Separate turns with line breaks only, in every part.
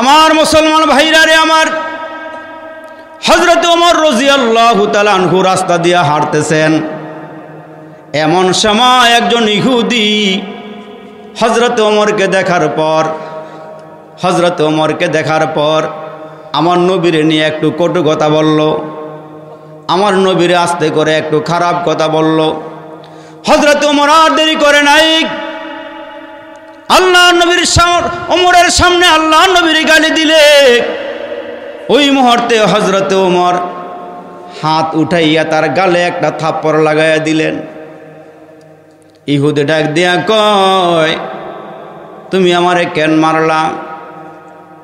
আমার মুসলমান ভাইরা রে আমার হজরত ওমর রজিয়াল্লাহ তালানহু রাস্তা দিয়ে হাঁটতেছেন এমন সময় একজন ইহুদি হজরত ওমরকে দেখার পর হজরত ওমরকে দেখার পর আমার নবীরে নিয়ে একটু কটু কথা বলল আমার নবীরে আস্তে করে একটু খারাপ কথা বলল হজরত ওমর আর দেরি করে নাই আল্লাহ নবীর ওমরের সামনে আল্লাহ নবীর গালি দিলে ওই মুহূর্তে হজরতে ওমর হাত উঠাইয়া তার গালে একটা থাপ্পড় লাগাইয়া দিলেন ইহুদে ডাক দিয়া কয় তুমি আমারে কেন মারলা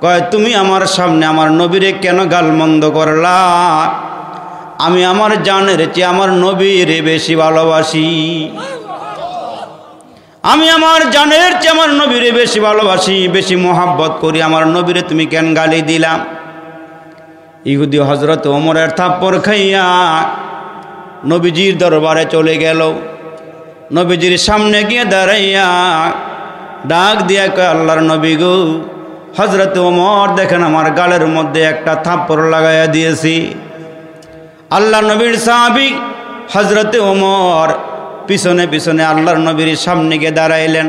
কয় তুমি আমার সামনে আমার নবীরে কেন গাল মন্দ করলা আমি আমার জানের চেয়ে আমার নবীরে বেশি ভালোবাসি আমি আমার জানের চেয়ে আমার নবীরে বেশি ভালোবাসি বেশি মোহাব্বত করি আমার নবীরে তুমি কেন গালি দিলাম ইহুদি হজরত ওমরের থাপ্পর খাইয়া নবীজির দরবারে চলে গেল নবীজির সামনে গিয়ে দাঁড়াইয়া ডাক দিয়া কয় আল্লাহর নবী গো হজরত ওমর দেখেন আমার গালের মধ্যে একটা থাপ্পড় লাগাইয়া দিয়েছি আল্লাহ নবীর সাহাবি হজরত ওমর পিছনে পিছনে আল্লাহর নবীর সামনে গিয়ে দাঁড়াইলেন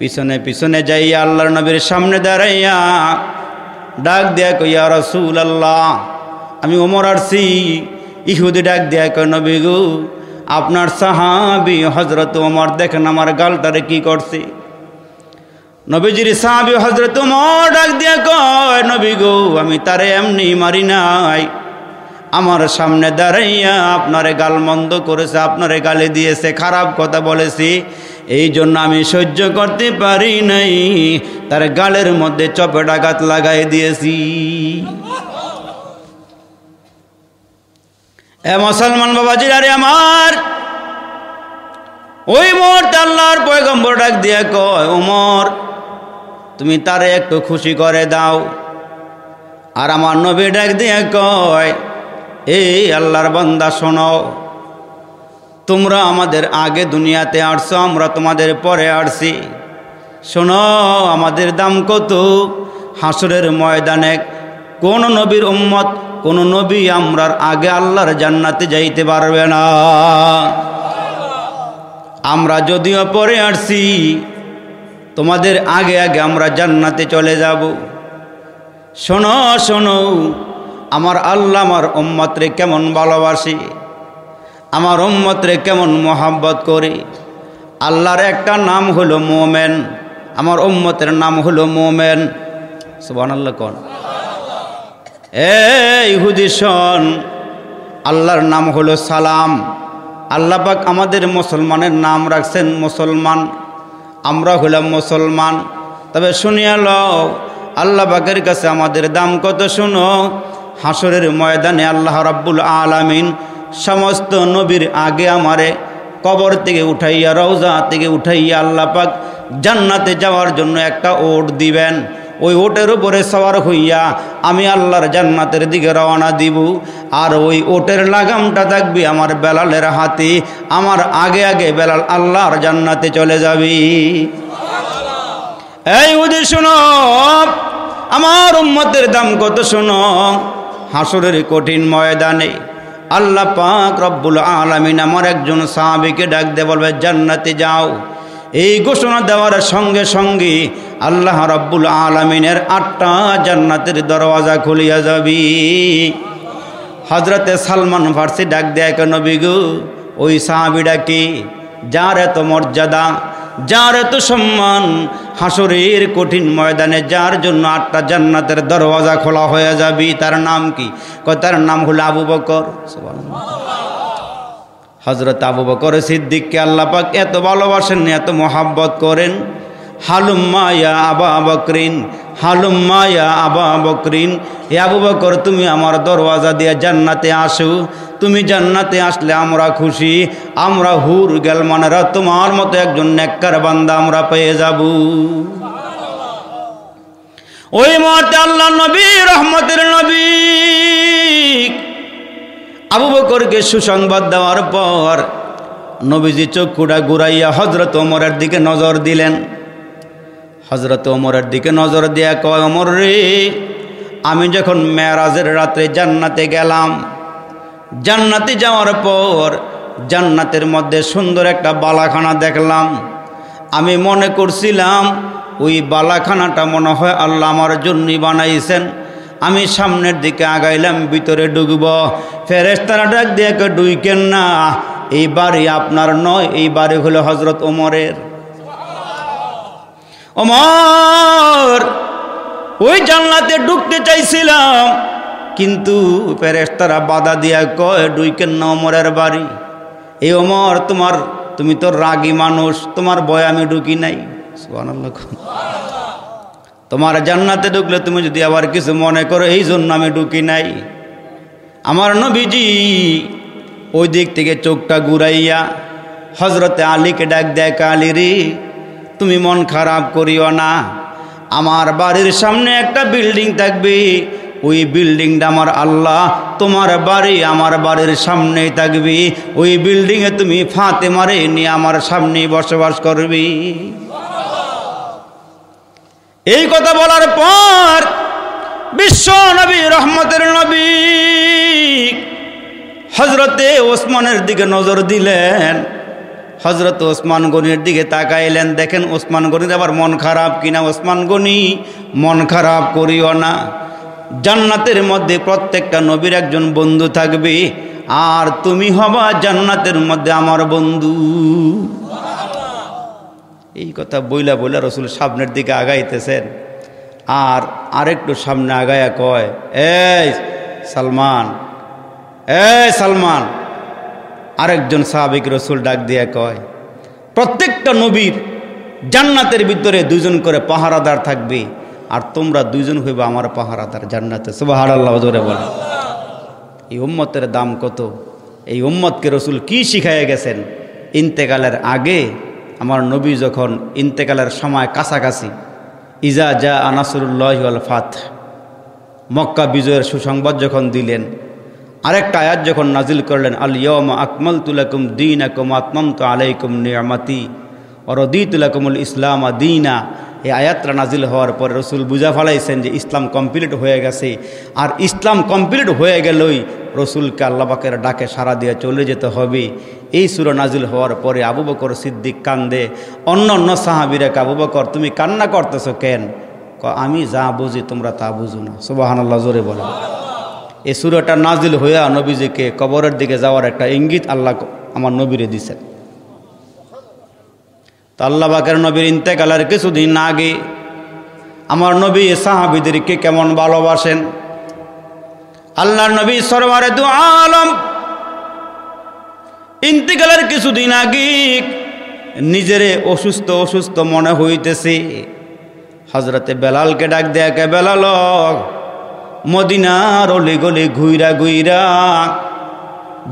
পিছনে পিছনে যাইয়া আল্লাহর নবীর সামনে দাঁড়াইয়া ডাক দেয়া কইয়া রসুল আল্লাহ আমি ওমর আসছি ইহুদি ডাক দেয়া কয় নবী গু আপনার সাহাবি হজরত ওমর দেখেন আমার গালটারে কি করছি নবীজির সাহাবি হজরত ওমর ডাক দেয়া কয় নবী গো আমি তারে এমনি মারি নাই আমার সামনে দাঁড়াইয়া আপনারে গালমন্দ করেছে আপনারে গালি দিয়েছে খারাপ কথা বলেছি এই জন্য আমি সহ্য করতে পারি নাই তার গালের মধ্যে চপেট আঘাত লাগাই দিয়েছি এ মুসলমান বাবাজির আরে আমার ওই মুহূর্তে আল্লাহর পয়গম্বর ডাক দিয়ে কয় ওমর তুমি তারে একটু খুশি করে দাও আর আমার নবী ডাক দিয়ে কয় এই আল্লাহর বন্দা শোনো তোমরা আমাদের আগে দুনিয়াতে আসছো আমরা তোমাদের পরে আসছি শোনো আমাদের দাম কত হাসরের ময়দানে কোন নবীর উম্মত কোন নবী আমরার আগে আল্লাহর জান্নাতে যাইতে পারবে না আমরা যদিও পরে আসছি তোমাদের আগে আগে আমরা জান্নাতে চলে যাব শোনো শোনো আমার আল্লাহ আমার উম্মতরে কেমন ভালোবাসি আমার উম্মতরে কেমন মোহাম্মত করি আল্লাহর একটা নাম হলো মোমেন আমার উম্মতের নাম হলো মোমেন সুবান আল্লাহ কন ইহুদি সন আল্লাহর নাম হলো সালাম আল্লাপাক আমাদের মুসলমানের নাম রাখছেন মুসলমান আমরা হলাম মুসলমান তবে শুনিয়াল আল্লাহ পাকের কাছে আমাদের দাম কত শুনো হাসরের ময়দানে আল্লাহ রাব্বুল আলামিন সমস্ত নবীর আগে আমারে কবর থেকে উঠাইয়া রওজা থেকে উঠাইয়া আল্লাহ পাক জান্নাতে যাওয়ার জন্য একটা ওট দিবেন ওই ওটের উপরে সওয়ার হইয়া আমি আল্লাহর জান্নাতের দিকে রওনা দিব আর ওই ওটের লাগামটা থাকবি আমার বেলালের হাতে আমার আগে আগে বেলাল আল্লাহর জান্নাতে চলে যাবি এই উদি শুনো আমার উম্মতের দাম কত শুনো হাসরের কঠিন ময়দানে আল্লাহ পাক রব্বুল আলমিন আমার একজন সাহাবিকে ডাক দে বলবে জান্নাতে যাও এই ঘোষণা দেওয়ার সঙ্গে সঙ্গে আল্লাহ রব্বুল আলমিনের আটটা জান্নাতের দরওয়াজা খুলিয়া যাবি হজরতে সালমান ফার্সি ডাক দেয় কেন বিগু ওই সাহাবিডা কি যার এত মর্যাদা যার এত সম্মান হাসরের কঠিন ময়দানে যার জন্য আটটা জান্নাতের দরওয়াজা খোলা হয়ে যাবি তার নাম কি তার নাম হলো আবু বকর হজরত আবু বকর সিদ্দিককে আল্লাপাক এত ভালোবাসেন এত মোহাব্বত করেন হালুম্মায়া আবা বকরিন হালুম্মায়া আবা বকরিন এ আবু বকর তুমি আমার দরওয়াজা দিয়ে জান্নাতে আসো তুমি জান্নাতে আসলে আমরা খুশি আমরা হুর গেল গেলমানেরা তোমার মতো একজন নেককার বান্দা আমরা পেয়ে যাব
ওই মতে আল্লাহ নবী রহমতের নবী
আবু বকরকে সুসংবাদ দেওয়ার পর নবীজি চক্ষুটা ঘুরাইয়া হজরত ওমরের দিকে নজর দিলেন হজরত ওমরের দিকে নজর দিয়া কয় অমর রে আমি যখন মেয়ারাজের রাত্রে জান্নাতে গেলাম জান্নাতে যাওয়ার পর জান্নাতের মধ্যে সুন্দর একটা বালাখানা দেখলাম আমি মনে করছিলাম ওই বালাখানাটা মনে হয় আল্লাহ আমার জন্যই বানাইছেন আমি সামনের দিকে আগাইলাম ভিতরে ডুবব ফেরেস্তারা ডাক দিয়ে ডুইকেন না এই বাড়ি আপনার নয় এই বাড়ি হলো হজরত ওমরের ওমর ওই জানলাতে ঢুকতে চাইছিলাম কিন্তু ফেরেস্তারা বাধা দিয়া কয় ডুইকেন না অমরের বাড়ি এ অমর তোমার তুমি তো রাগী মানুষ তোমার বয় আমি ঢুকি নাই তোমার জান্নাতে ঢুকলে তুমি যদি আবার কিছু মনে করো এই জন্য আমি ঢুকি নাই আমার নবীজি ওই দিক থেকে চোখটা ঘুরাইয়া হজরতে আলীকে ডাক দেয় কালিরি তুমি মন খারাপ করিও না আমার বাড়ির সামনে একটা বিল্ডিং থাকবে ওই বিল্ডিংটা আমার আল্লাহ তোমার বাড়ি আমার বাড়ির সামনেই থাকবি ওই বিল্ডিংয়ে তুমি ফাঁতে মারে নিয়ে আমার সামনেই বসবাস করবি এই কথা বলার পর বিশ্ব নবী রহমতের নবী হজরতে ওসমানের দিকে নজর দিলেন হজরত ওসমান গনির দিকে তাকাইলেন দেখেন ওসমান গনির আবার মন খারাপ কিনা ওসমান গনি মন খারাপ করিও না জান্নাতের মধ্যে প্রত্যেকটা নবীর একজন বন্ধু থাকবে আর তুমি হবা জান্নাতের মধ্যে আমার বন্ধু এই কথা বইলা বইলা রসুল সামনের দিকে আগাইতেছেন আর আরেকটু সামনে আগায়া কয় এ সালমান এ সালমান আরেকজন সাহাবিক রসুল ডাক দিয়া কয় প্রত্যেকটা নবীর জান্নাতের ভিতরে দুজন করে পাহারাদার থাকবে আর তোমরা দুইজন হইবে আমার পাহারাদার জান্নাতে সুবাহার আল্লাহ জোরে বলো এই উম্মতের দাম কত এই উম্মতকে রসুল কি শিখাইয়া গেছেন ইন্তেকালের আগে আমার নবী যখন ইন্তেকালের সময় কাছাকাছি ইজা জা আনাসুল্লাহ আল ফাত মক্কা বিজয়ের সুসংবাদ যখন দিলেন আরেকটা আয়াত যখন নাজিল করলেন আল ইয়ম আকমল তুলাকুম দিন আকুম আত্মন্ত আলাইকুম নিয়ামাতি অরদিতুল্লাকুমুল ইসলাম আদিনা এই আয়াতরা নাজিল হওয়ার পরে রসুল বুঝা ফালাইছেন যে ইসলাম কমপ্লিট হয়ে গেছে আর ইসলাম কমপ্লিট হয়ে গেলই রসুলকে আল্লাপাকের ডাকে সারা দিয়ে চলে যেতে হবে এই সুর নাজিল হওয়ার পরে আবু বকর সিদ্দিক কান্দে অন্য অন্য সাহাবিরা আবু বকর তুমি কান্না করতেছ কেন আমি যা বুঝি তোমরা তা বুঝো না সুবাহান্লাহ জোরে বলো এই সুরটা নাজিল হইয়া নবীজিকে কবরের দিকে যাওয়ার একটা ইঙ্গিত আল্লাহ আমার নবীরে দিছেন আল্লাহবাকের নবীর ইন্তেকালের কিছুদিন আগে আমার নবী সাহাবিদেরকে কেমন ভালোবাসেন আল্লাহর নবী সরবারে দু আলম ইন্তেকালের কিছুদিন আগে নিজেরে অসুস্থ অসুস্থ মনে হইতেছে হজরতে বেলালকে ডাক দেয়াকে বেলাল মদিনার অলি গলি ঘুইরা ঘুইরা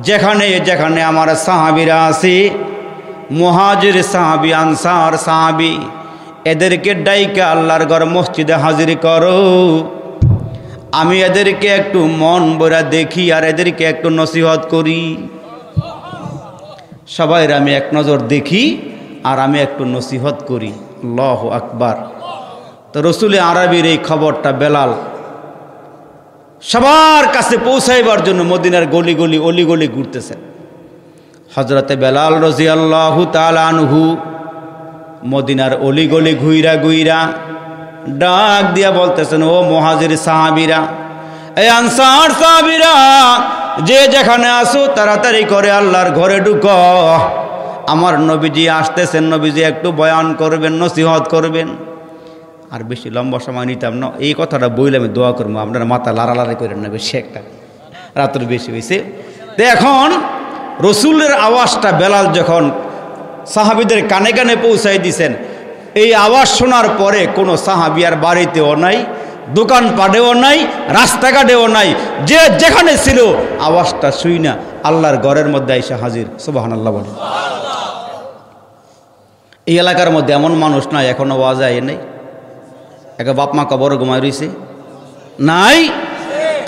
যেখানে যেখানে আমার সাহাবিরা আছে মহাজির সাহাবি আনসার সাহাবি এদেরকে ডাইকে আল্লাহর ঘর মসজিদে হাজির করো আমি এদেরকে একটু মন বরা দেখি আর এদেরকে একটু নসিহত করি সবাই আমি এক নজর দেখি আর আমি একটু নসিহত করি লহ আকবার তো রসুল আরবির এই খবরটা বেলাল সবার কাছে পৌঁছাইবার জন্য মদিনার গলি গলি অলিগলি ঘুরতেছেন হজরতে বেলাল তাল তালানহু মদিনার অলিগলি ঘুইরা ঘুইরা ডাক দিয়া বলতেছেন ও মহাজির সাহাবিরা এই আনসার সাহাবিরা যে যেখানে আসো তাড়াতাড়ি করে আল্লাহর ঘরে ঢুক আমার নবীজি আসতেছেন নবীজি একটু বয়ান করবেন নসিহত করবেন আর বেশি লম্বা সময় নিতাম না এই কথাটা বইলে আমি দোয়া করবো আপনার মাথা লাড়ালাড়ি করেন না বেশি একটা রাত্র বেশি বেশি তো এখন রসুলের আওয়াজটা বেলাল যখন সাহাবিদের কানে কানে পৌঁছাই দিছেন এই আওয়াজ শোনার পরে কোনো সাহাবিয়ার বাড়িতেও নাই দোকান পাড়েও নাই রাস্তাঘাটেও নাই যে যেখানে ছিল আওয়াজটা শুই না আল্লাহর ঘরের মধ্যে আইসা হাজির সুবাহান আল্লাহ বলে এই এলাকার মধ্যে এমন মানুষ নাই এখনও আওয়াজ আয় নাই একে বাপমা কবর ঘুমায় রয়েছে নাই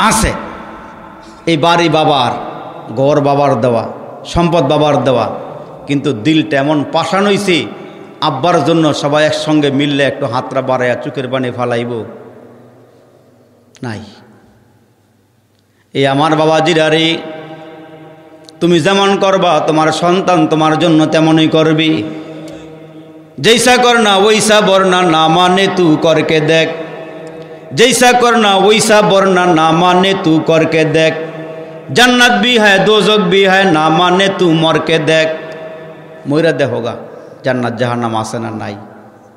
আছে এই বাড়ি বাবার গড় বাবার দেওয়া সম্পদ বাবার দেওয়া কিন্তু দিলটা এমন পাশান হইছে আব্বার জন্য সবাই একসঙ্গে মিললে একটু হাতরা বাড়াইয়া চোখের পানি ফালাইব নাই এই আমার বাবাজির আরে তুমি যেমন করবা তোমার সন্তান তোমার জন্য তেমনই করবি যেইসা কর না ওইসা বর্ণা না মানে তু করকে দেখ যেইসা কর না ওইসা বর্ণা না মানে তু করকে দেখ জান্নাত বি হ্যায় দোজক বি হ্যায় না মানে তু দেখ ময়রা দেহগা জান্নাত জাহান্নাম আছে না নাই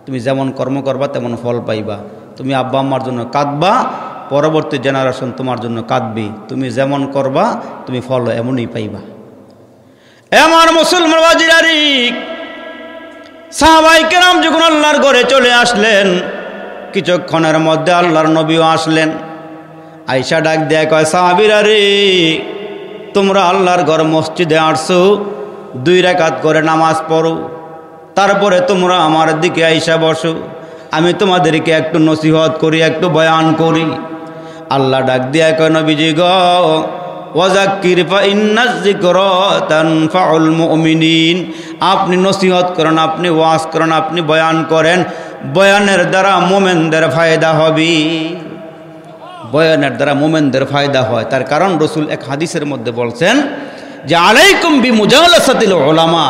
তুমি যেমন কর্ম করবা তেমন ফল পাইবা তুমি আব্বা আম্মার জন্য কাঁদবা পরবর্তী জেনারেশন তোমার জন্য কাঁদবে তুমি যেমন করবা তুমি ফল এমনই পাইবা এমন মুসলমান বাজিরারি সাহাবাই কেরাম যখন আল্লাহর ঘরে চলে আসলেন কিছুক্ষণের মধ্যে আল্লাহর নবীও আসলেন আইসা ডাক দেয় কয় সাহাবিরা রে তোমরা আল্লাহর ঘর মসজিদে আসছো দুই রেখাত করে নামাজ পড়ো তারপরে তোমরা আমার দিকে আইসা বসো আমি তোমাদেরকে একটু নসিহত করি একটু বয়ান করি আল্লাহ ডাক দিয়া কয় নবীজি গ আপনি নসিহত করেন আপনি ওয়াস করেন আপনি বয়ান করেন বয়ানের দ্বারা মোমেনদের ফায়দা হবে বয়ানের দ্বারা মোমেনদের ফায়দা হয় তার কারণ রসুল এক হাদিসের মধ্যে বলছেন যে আলাইকুম বি মুজালাসাতিল ওলামা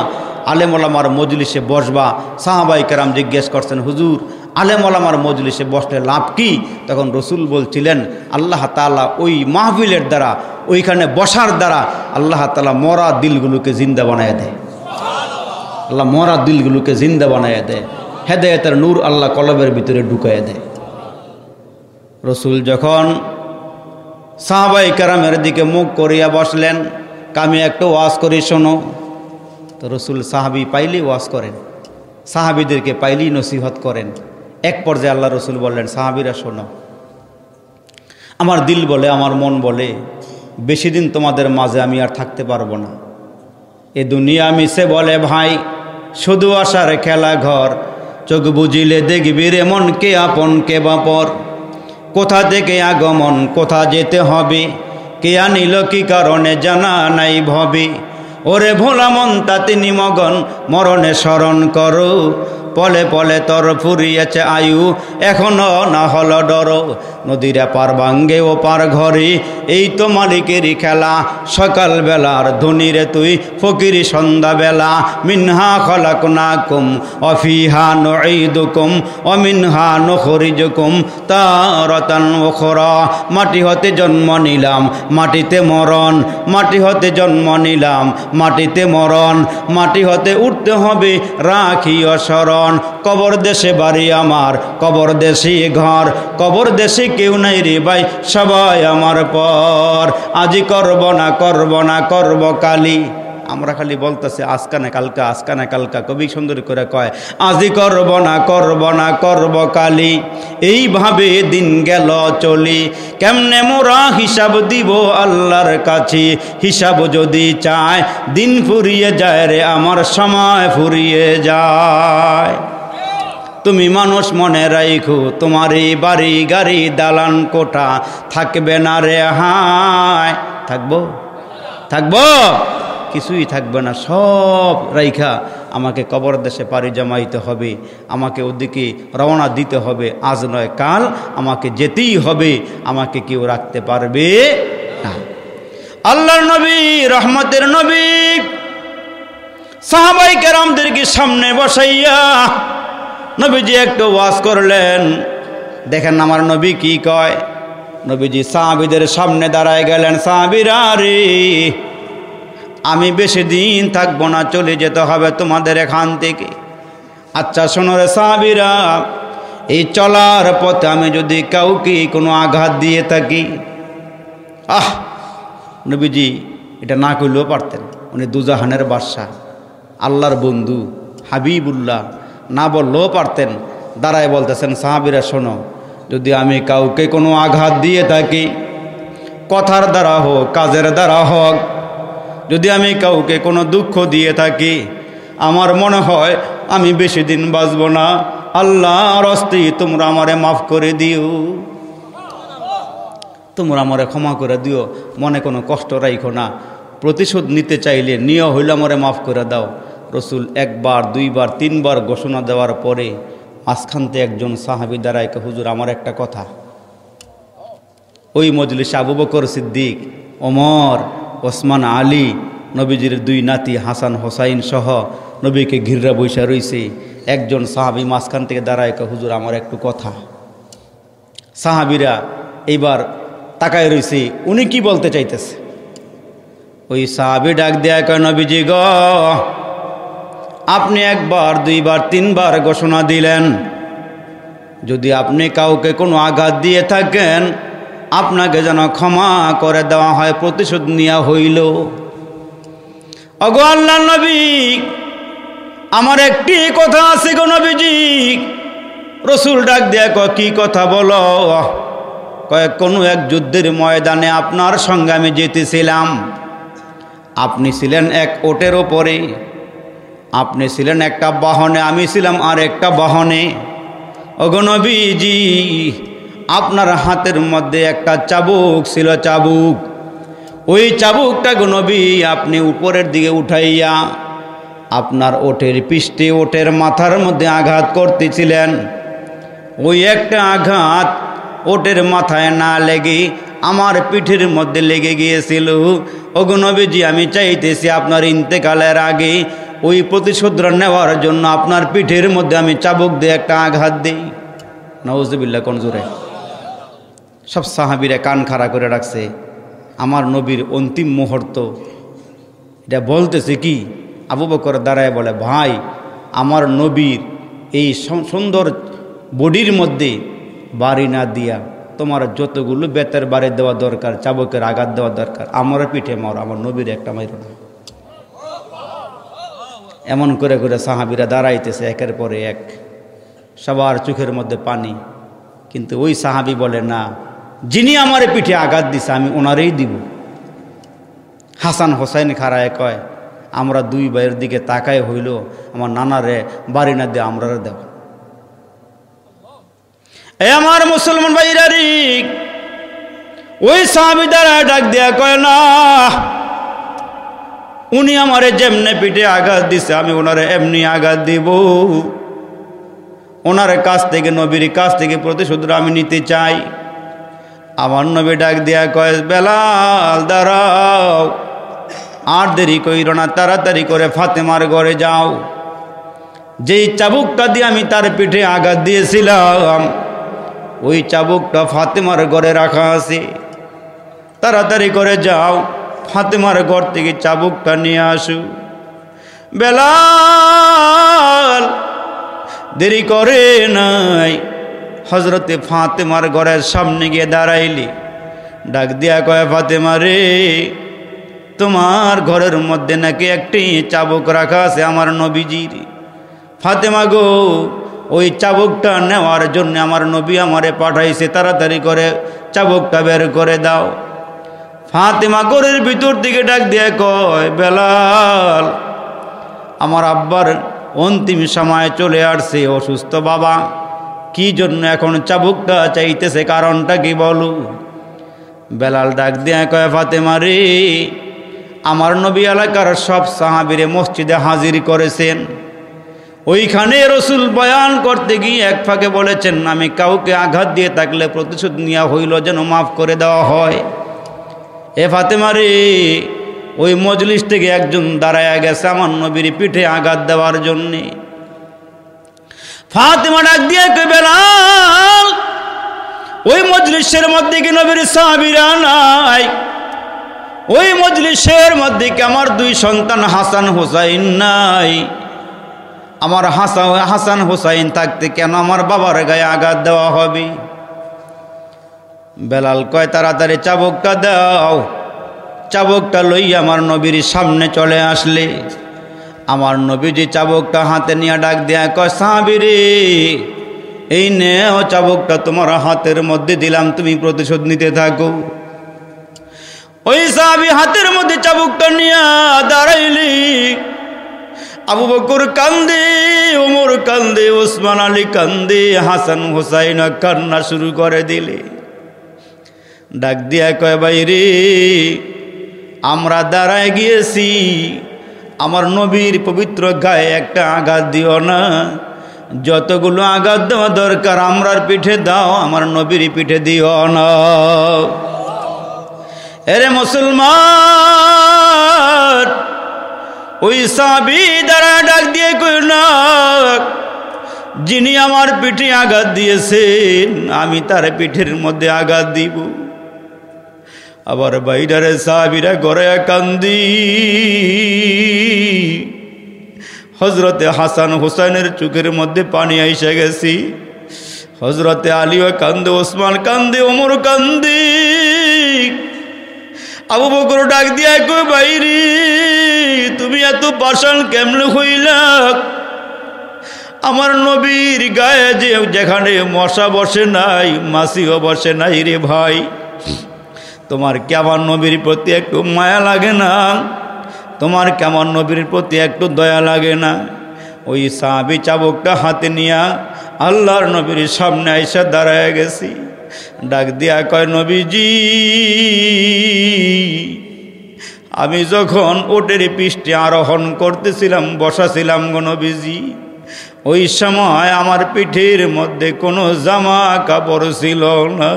আলেম ওলামার মজলিসে বসবা সাহাবাই কেরাম জিজ্ঞেস করছেন হুজুর আলেম ওলামার মজলিসে বসলে লাভ কি তখন রসুল বলছিলেন আল্লাহ তালা ওই মাহবিলের দ্বারা ওইখানে বসার দ্বারা আল্লাহ তালা মরা দিলগুলোকে জিন্দা বানায় দেয় আল্লাহ মরা দিলগুলোকে জিন্দা বানায় দেয় হেদায়তের নূর আল্লাহ কলবের ভিতরে ঢুকাইয়া দেয় রসুল যখন সাহাবাই কারামের দিকে মুখ করিয়া বসলেন কামি একটা ওয়াজ করি শোনো তো রসুল সাহাবি পাইলেই ওয়াজ করেন সাহাবিদেরকে পাইলেই নসিহত করেন এক পর্যায়ে আল্লাহ রসুল বললেন সাহাবিরা শোনো আমার দিল বলে আমার মন বলে বেশি দিন তোমাদের মাঝে আমি আর থাকতে পারবো না এ দুনিয়া মিশে বলে ভাই শুধু আসার খেলা ঘর চোখ বুঝিলে দেখবি রে মনকে আপন কে বাপর কোথা থেকে আগমন কোথা যেতে হবে কে আনিল কি কারণে জানা নাই ভবে ওরে ভোলামন তাতে নিমগন মরণে স্মরণ করো পলে পলে তর ফুরিয়েছে আয়ু এখনো না হল ডর নদীর পার বাঙ্গে ও পার ঘরে এই তো মালিকেরই খেলা সকালবেলার ধনিরে তুই সন্ধ্যা সন্ধ্যাবেলা মিনহা কুম অফিহা নুকুম অমিনহা জুকুম তারতান ওখরা মাটি হতে জন্ম নিলাম মাটিতে মরণ মাটি হতে জন্ম নিলাম মাটিতে মরণ মাটি হতে উঠতে হবে রাখি অসরণ কারণ কবর দেশে বাড়ি আমার কবর দেশি ঘর কবর দেশি কেউ নাই রে ভাই সবাই আমার পর আজি করব না করব না করব কালী আমরা খালি বলতেছে আজকা না কালকা আজকা না কালকা কবি সুন্দর করে কয় আজি করব না করব না করব কালি এইভাবে দিন গেল চলি কেমনে মোরা হিসাব দিব আল্লাহর কাছে হিসাব যদি চায় দিন ফুরিয়ে যায় রে আমার সময় ফুরিয়ে যায় তুমি মানুষ মনে রাইখো তোমারই বাড়ি গাড়ি দালান কোটা থাকবে না রে হায় থাকবো থাকবো কিছুই থাকবে না সব রাইখা আমাকে কবর দেশে পাড়ি জমাইতে হবে আমাকে ওদিকে রওনা দিতে হবে আজ নয় কাল আমাকে যেতেই হবে আমাকে কেউ রাখতে পারবে না আল্লাহর নবী রহমতের নবী সাহাবাই কেরামদেরকে সামনে বসাইয়া নবীজি একটু ওয়াজ করলেন দেখেন আমার নবী কি কয় নবীজি সাহাবিদের সামনে দাঁড়ায় গেলেন সাহাবিরা রে আমি বেশি দিন থাকবো না চলে যেতে হবে তোমাদের এখান থেকে আচ্ছা শোনো রে সাহাবিরা এই চলার পথে আমি যদি কাউকে কোনো আঘাত দিয়ে থাকি আহ নবীজি এটা না করলেও পারতেন উনি দুজাহানের বাদশাহ আল্লাহর বন্ধু হাবিবুল্লাহ না বললেও পারতেন দাঁড়ায় বলতেছেন সাহাবিরা শোনো যদি আমি কাউকে কোনো আঘাত দিয়ে থাকি কথার দ্বারা হোক কাজের দ্বারা হোক যদি আমি কাউকে কোনো দুঃখ দিয়ে থাকি আমার মনে হয় আমি বেশি দিন বাঁচব না আল্লাহর অস্তি তোমরা আমারে মাফ করে দিও তোমরা আমারে ক্ষমা করে দিও মনে কোনো কষ্ট রাইখো না প্রতিশোধ নিতে চাইলে নিয়ে হইলে আমারে মাফ করে দাও রসুল একবার দুইবার তিনবার ঘোষণা দেওয়ার পরে মাঝখানতে একজন সাহাবি দাঁড়ায় হুজুর আমার একটা কথা ওই মজলিস আবু বকর সিদ্দিক অমর ওসমান আলী নবীজির দুই নাতি হাসান হোসাইন সহ নবীকে ঘিররা বৈশা রয়েছে একজন সাহাবি মাঝখান থেকে দাঁড়ায় হুজুর আমার একটু কথা সাহাবিরা এইবার তাকায় রয়েছে উনি কি বলতে চাইতেছে ওই সাহাবি ডাক দেয় কয় নবীজি গ আপনি একবার দুইবার তিনবার ঘোষণা দিলেন যদি আপনি কাউকে কোনো আঘাত দিয়ে থাকেন আপনাকে যেন ক্ষমা করে দেওয়া হয় প্রতিশোধ নেওয়া হইল অগো আল্লাহ নবী আমার একটি কথা আছে গো নবীজি রসুল ডাক দিয়ে ক কি কথা বলো কয়েক কোনো এক যুদ্ধের ময়দানে আপনার সঙ্গে আমি যেতেছিলাম আপনি ছিলেন এক ওটের ওপরে আপনি ছিলেন একটা বাহনে আমি ছিলাম আর একটা বাহনে অগনবীজি আপনার হাতের মধ্যে একটা চাবুক ছিল চাবুক ওই চাবুকটা নবী আপনি উপরের দিকে উঠাইয়া আপনার ওটের পিষ্টে ওটের মাথার মধ্যে আঘাত করতেছিলেন ওই একটা আঘাত ওটের মাথায় না লেগে আমার পিঠের মধ্যে লেগে গিয়েছিল অগ্নবীজি আমি চাইতেছি আপনার ইন্তেকালের আগে ওই প্রতিশোধ নেওয়ার জন্য আপনার পিঠের মধ্যে আমি চাবুক দিয়ে একটা আঘাত দিই নওয়াজ বিল্লা সব সাহাবিরা কান খাড়া করে রাখছে আমার নবীর অন্তিম মুহূর্ত এটা বলতেছে কি আবু বকর দাঁড়ায় বলে ভাই আমার নবীর এই সুন্দর বডির মধ্যে বাড়ি না দিয়া তোমার যতগুলো বেতের বাড়ি দেওয়া দরকার চাবকের আঘাত দেওয়া দরকার আমার পিঠে মর আমার নবীর একটা মাইর না এমন করে করে সাহাবিরা দাঁড়াইতেছে একের পরে এক সবার চোখের মধ্যে পানি কিন্তু ওই সাহাবি বলে না যিনি আমার পিঠে আঘাত দিছে আমি ওনারেই দিব হাসান হোসাইন খারায় কয় আমরা দুই ভাইয়ের দিকে তাকায় হইল আমার নানারে বাড়ি না দিয়ে আমরা দেব এ আমার মুসলমান ভাইরারি ওই সাহাবি দ্বারা ডাক দেয়া কয় না উনি আমারে যেমনে পিঠে আঘাত দিছে আমি ওনারে এমনি আঘাত দিব ওনার কাছ থেকে নবীর কাছ থেকে প্রতিশোধ আমি নিতে চাই আমার নবী ডাক দিয়া কয় বেলাল দাঁড়াও আর দেরি কইর না তাড়াতাড়ি করে ফাতেমার ঘরে যাও যেই চাবুকটা দিয়ে আমি তার পিঠে আঘাত দিয়েছিলাম ওই চাবুকটা ফাতেমার ঘরে রাখা আছে তাড়াতাড়ি করে যাও ফাতেমার ঘর থেকে চাবুকটা নিয়ে আসু বেলাল দেরি করে নাই হজরতে ফাতেমার ঘরের সামনে গিয়ে দাঁড়াইলি ডাক দিয়া কয় ফাতেমা রে তোমার ঘরের মধ্যে নাকি একটি চাবুক রাখা আছে আমার নবীজির ফাতেমা গো ওই চাবুকটা নেওয়ার জন্য আমার নবী আমারে পাঠাইছে তাড়াতাড়ি করে চাবুকটা বের করে দাও ফাতেমা গোরের ভিতর দিকে ডাক দিয়ে কয় বেলাল আমার আব্বার অন্তিম সময় চলে আসছে অসুস্থ বাবা কি জন্য এখন চাবুকটা চাইতেছে কারণটা কি বলো বেলাল ডাক দিয়া কয় ফাতেমা রে আমার নবী এলাকার সব সাহাবিরে মসজিদে হাজির করেছেন ওইখানে রসুল বয়ান করতে গিয়ে এক ফাঁকে বলেছেন আমি কাউকে আঘাত দিয়ে থাকলে প্রতিশোধ নেওয়া হইল যেন মাফ করে দেওয়া হয় এ ফাতেমা রে ওই মজলিস থেকে একজন দাঁড়ায় গেছে আমার নবীর পিঠে আঘাত দেওয়ার জন্যে ফাতেমা ডাক দিয়ে কই বেলাল ওই মজলিসের মধ্যে কি নবীর সাহাবিরা নাই ওই মজলিসের মধ্যে কি আমার দুই সন্তান হাসান হোসাইন নাই আমার হাসা হাসান হোসাইন থাকতে কেন আমার বাবার গায়ে আঘাত দেওয়া হবে বেলাল কয় তাড়াতাড়ি চাবকটা দাও চাবকটা লই আমার নবীর সামনে চলে আসলে আমার নবীজি চাবকটা হাতে নিয়ে ডাক দেয়া কয় এই এই ও চাবকটা তোমার হাতের মধ্যে দিলাম তুমি প্রতিশোধ নিতে থাকো ওই সাহাবি হাতের মধ্যে চাবুকটা নিয়ে দাঁড়াইলি আবু বকুর কান্দে ওমর কান্দে ওসমান আলী কান্দে হাসান হুসাইন কান্না শুরু করে দিলে ডাক দিয়া কয় বাইরে আমরা দাঁড়ায় গিয়েছি আমার নবীর পবিত্র গায়ে একটা আঘাত দিও না যতগুলো আঘাত দেওয়া দরকার আমরার পিঠে দাও আমার নবীর পিঠে দিও না এরে মুসলমান ওই সাবি দ্বারা ডাক দিয়ে কই না যিনি আমার পিঠে আঘাত দিয়েছেন আমি তার পিঠের মধ্যে আঘাত দিব আবার বাইরারে সাহাবিরা গড়ে কান্দি হজরতে হাসান হুসাইনের চোখের মধ্যে পানি আইসে গেছি হজরতে আলিও কান্দে ওসমান কান্দে ওমর কান্দি আবু বকর ডাক দিয়া কই বাইরি তুমি এত পাষাণ কেমনে হইলা আমার নবীর গায়ে যে যেখানে মশা বসে নাই মাসিও বসে নাই রে ভাই তোমার কেমন নবীর প্রতি একটু মায়া লাগে না তোমার কেমন নবীর প্রতি একটু দয়া লাগে না ওই সাবি চাবুকটা হাতে নিয়া আল্লাহর নবীর সামনে এসে দাঁড়ায় গেছি ডাক দিয়া কয় নবীজি আমি যখন ওটের পৃষ্ঠে আরোহণ করতেছিলাম বসাছিলাম গো নবীজি ওই সময় আমার পিঠের মধ্যে কোনো জামা কাপড় ছিল না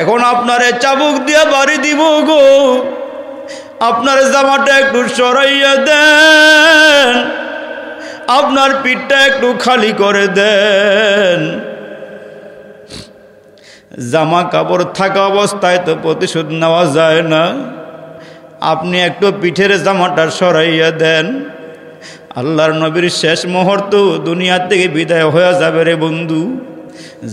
এখন আপনারে চাবুক দিয়ে বাড়ি দিব গো আপনার জামাটা একটু সরাইয়া দেন আপনার পিঠটা একটু খালি করে দেন জামা কাপড় থাকা অবস্থায় তো প্রতিশোধ নেওয়া যায় না আপনি একটু পিঠের জামাটা সরাইয়া দেন আল্লাহর নবীর শেষ মুহূর্ত দুনিয়ার থেকে বিদায় হয়ে যাবে রে বন্ধু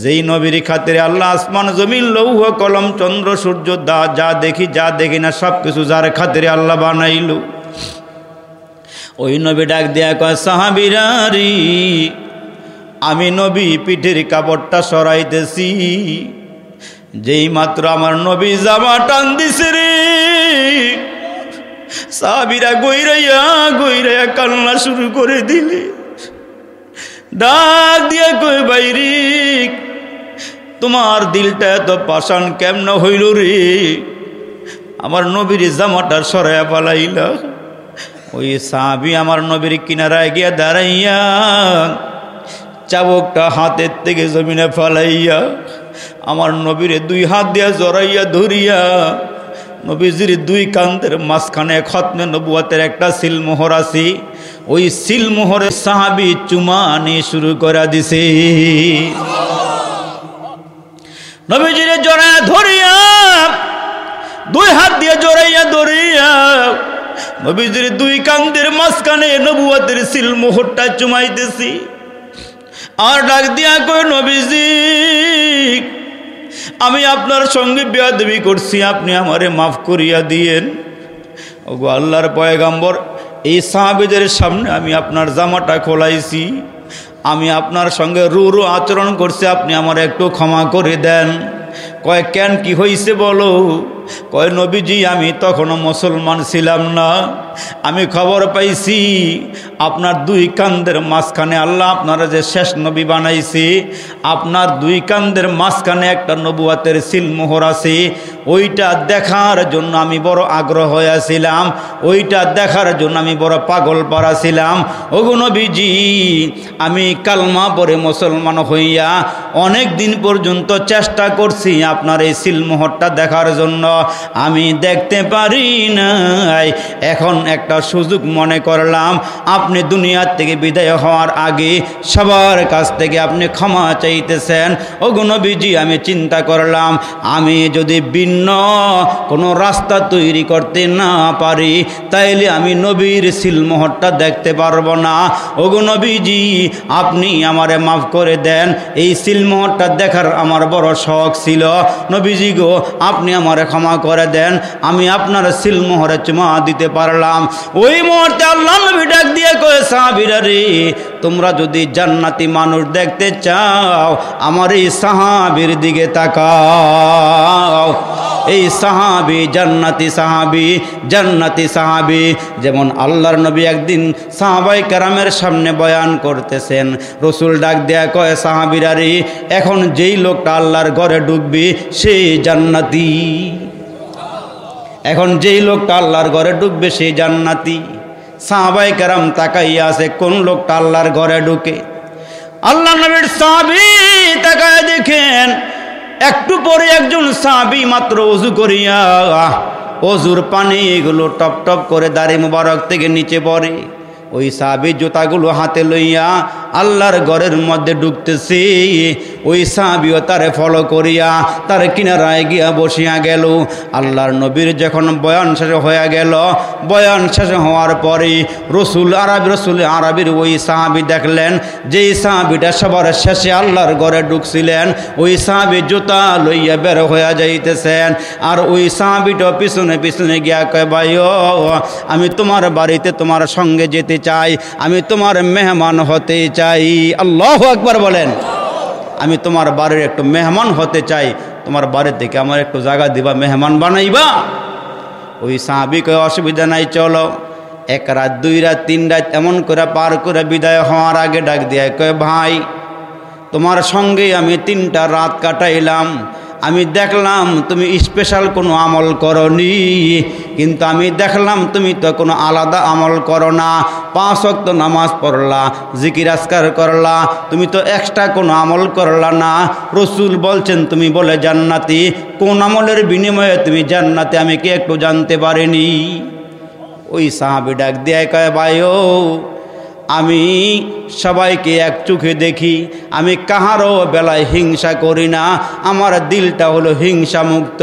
যেই নবীর খাতিরে আল্লাহ আসমান জমিন লৌহ কলম চন্দ্র সূর্য দা যা দেখি যা দেখি না সব কিছু যার খাতিরে আল্লাহ বানাইল ওই নবী ডাক দেয়া কয় সাহাবিরারি আমি নবী পিঠের কাপড়টা সরাইতেছি যেই মাত্র আমার নবী জামা টান দিছে সাবিরা গইরাইয়া গইরাইয়া কান্না শুরু করে দিলে ডাক দিয়া কই বাইরি তোমার দিলটা এত পাষাণ কেমন হইল রে আমার নবীর জামাটা সরাইয়া পালাইল ওই সাবি আমার নবীর কিনারায় গিয়া দাঁড়াইয়া চাবকটা হাতের থেকে জমিনে ফালাইয়া আমার নবীরে দুই হাত দিয়া জড়াইয়া ধরিয়া নবীজির দুই কান্দের মাঝখানে খতমে নবুয়াতের একটা সিলমোহর আছে ওই সিলমোহরে সাহাবি চুমানি শুরু করা দিছে নবীজির জড়া ধরিয়া দুই হাত দিয়ে জড়াইয়া ধরিয়া নবীজির দুই কান্দের মাঝখানে নবুয়াতের সিলমোহরটা চুমাইতেছি আর ডাক দিয়া কই নবীজি আমি আপনার সঙ্গে বিয়া দেবী করছি আপনি আমারে মাফ করিয়া দিয়েন ওগো আল্লাহর পয়গাম্বর এই সাহাবিদের সামনে আমি আপনার জামাটা খোলাইছি আমি আপনার সঙ্গে রু রু আচরণ করছি আপনি আমার একটু ক্ষমা করে দেন কয়েক কেন কি হয়েছে বলো কয় নবীজি আমি তখনও মুসলমান ছিলাম না আমি খবর পাইছি আপনার দুই কান্দের মাঝখানে আল্লাহ আপনারা যে শেষ নবী বানাইছি আপনার দুই কান্দের মাঝখানে একটা নবুয়াতের সিলমোহর আছে ওইটা দেখার জন্য আমি বড় আগ্রহ হয়েছিলাম ওইটা দেখার জন্য আমি বড় পাগল পারা ছিলাম ওগো নবীজি আমি কালমা পরে মুসলমান হইয়া অনেক দিন পর্যন্ত চেষ্টা করছি আপনার এই সিলমোহরটা দেখার জন্য আমি দেখতে পারি নাই এখন একটা সুযোগ মনে করলাম আপনি দুনিয়ার থেকে বিদায় হওয়ার আগে সবার কাছ থেকে আপনি ক্ষমা চাইতেছেন ও আমি চিন্তা করলাম আমি যদি ভিন্ন কোনো রাস্তা তৈরি করতে না পারি তাইলে আমি নবীর সিলমোহরটা দেখতে পারবো না ওগো আপনি আমারে মাফ করে দেন এই সিলমোহরটা দেখার আমার বড় শখ ছিল নবীজি গো আপনি আমারে ক্ষমা ক্ষমা করে দেন আমি আপনার সিলমোহরে চুমা দিতে পারলাম ওই মুহূর্তে আল্লাহ নবী ডাক দিয়ে কয়ে সাহাবিরারি তোমরা যদি জান্নাতি মানুষ দেখতে চাও আমার এই সাহাবির দিকে তাকাও এই সাহাবি জান্নাতি সাহাবি জান্নাতি সাহাবি যেমন আল্লাহর নবী একদিন সাহাবাই কারামের সামনে বয়ান করতেছেন রসুল ডাক দেয়া কয় সাহাবিরারি এখন যেই লোকটা আল্লাহর ঘরে ডুববি সেই জান্নাতি এখন যেই লোকটা আল্লাহর ঘরে ঢুকবে সেই জান্নাতি সাহাবাই কারাম তাকাইয়া আছে কোন লোকটা আল্লাহর ঘরে ঢুকে আল্লাহ নবীর সাবি তাকায় দেখেন একটু পরে একজন সাবি মাত্র অজু করিয়া অজুর পানি এগুলো টপ টপ করে দাড়ি মুবারক থেকে নিচে পড়ে ওই সাবি জুতাগুলো হাতে লইয়া আল্লাহর ঘরের মধ্যে ঢুকতেছে ওই সাহাবিও তারে ফলো করিয়া তার কিনারায় গিয়া বসিয়া গেল আল্লাহর নবীর যখন বয়ান শেষ হয়ে গেল বয়ান শেষ হওয়ার পরে রসুল আরবি রসুল আরবির ওই সাহাবি দেখলেন যেই সাহাবিটা সবার শেষে আল্লাহর ঘরে ঢুকছিলেন ওই সাহাবি জুতা লইয়া বের হইয়া যাইতেছেন আর ওই সাহাবিটা পিছনে পিছনে গিয়া কয় ভাই আমি তোমার বাড়িতে তোমার সঙ্গে যেতে চাই আমি তোমার মেহমান হতে চাই আল্লাহ একবার বলেন আমি তোমার বাড়ির একটু মেহমান হতে চাই তোমার বাড়ির থেকে আমার একটু জায়গা দিবা মেহমান বানাইবা ওই সাহাবি অসুবিধা নাই চলো এক রাত দুই রাত তিন রাত এমন করে পার করে বিদায় হওয়ার আগে ডাক দিয়ে কয়ে ভাই তোমার সঙ্গেই আমি তিনটা রাত কাটাইলাম আমি দেখলাম তুমি স্পেশাল কোনো আমল করনি কিন্তু আমি দেখলাম তুমি তো কোনো আলাদা আমল করো না পাঁচ অক্ত নামাজ পড়লা জিকির আজকার করলা তুমি তো এক্সট্রা কোনো আমল করলা না রসুল বলছেন তুমি বলে জান্নাতি কোন আমলের বিনিময়ে তুমি জান্নাতে আমি কি একটু জানতে পারিনি ওই সাহাবি ডাক দিয়ে কয় ভাইও আমি সবাইকে এক চোখে দেখি আমি কাহারও বেলায় হিংসা করি না আমার দিলটা হলো হিংসা মুক্ত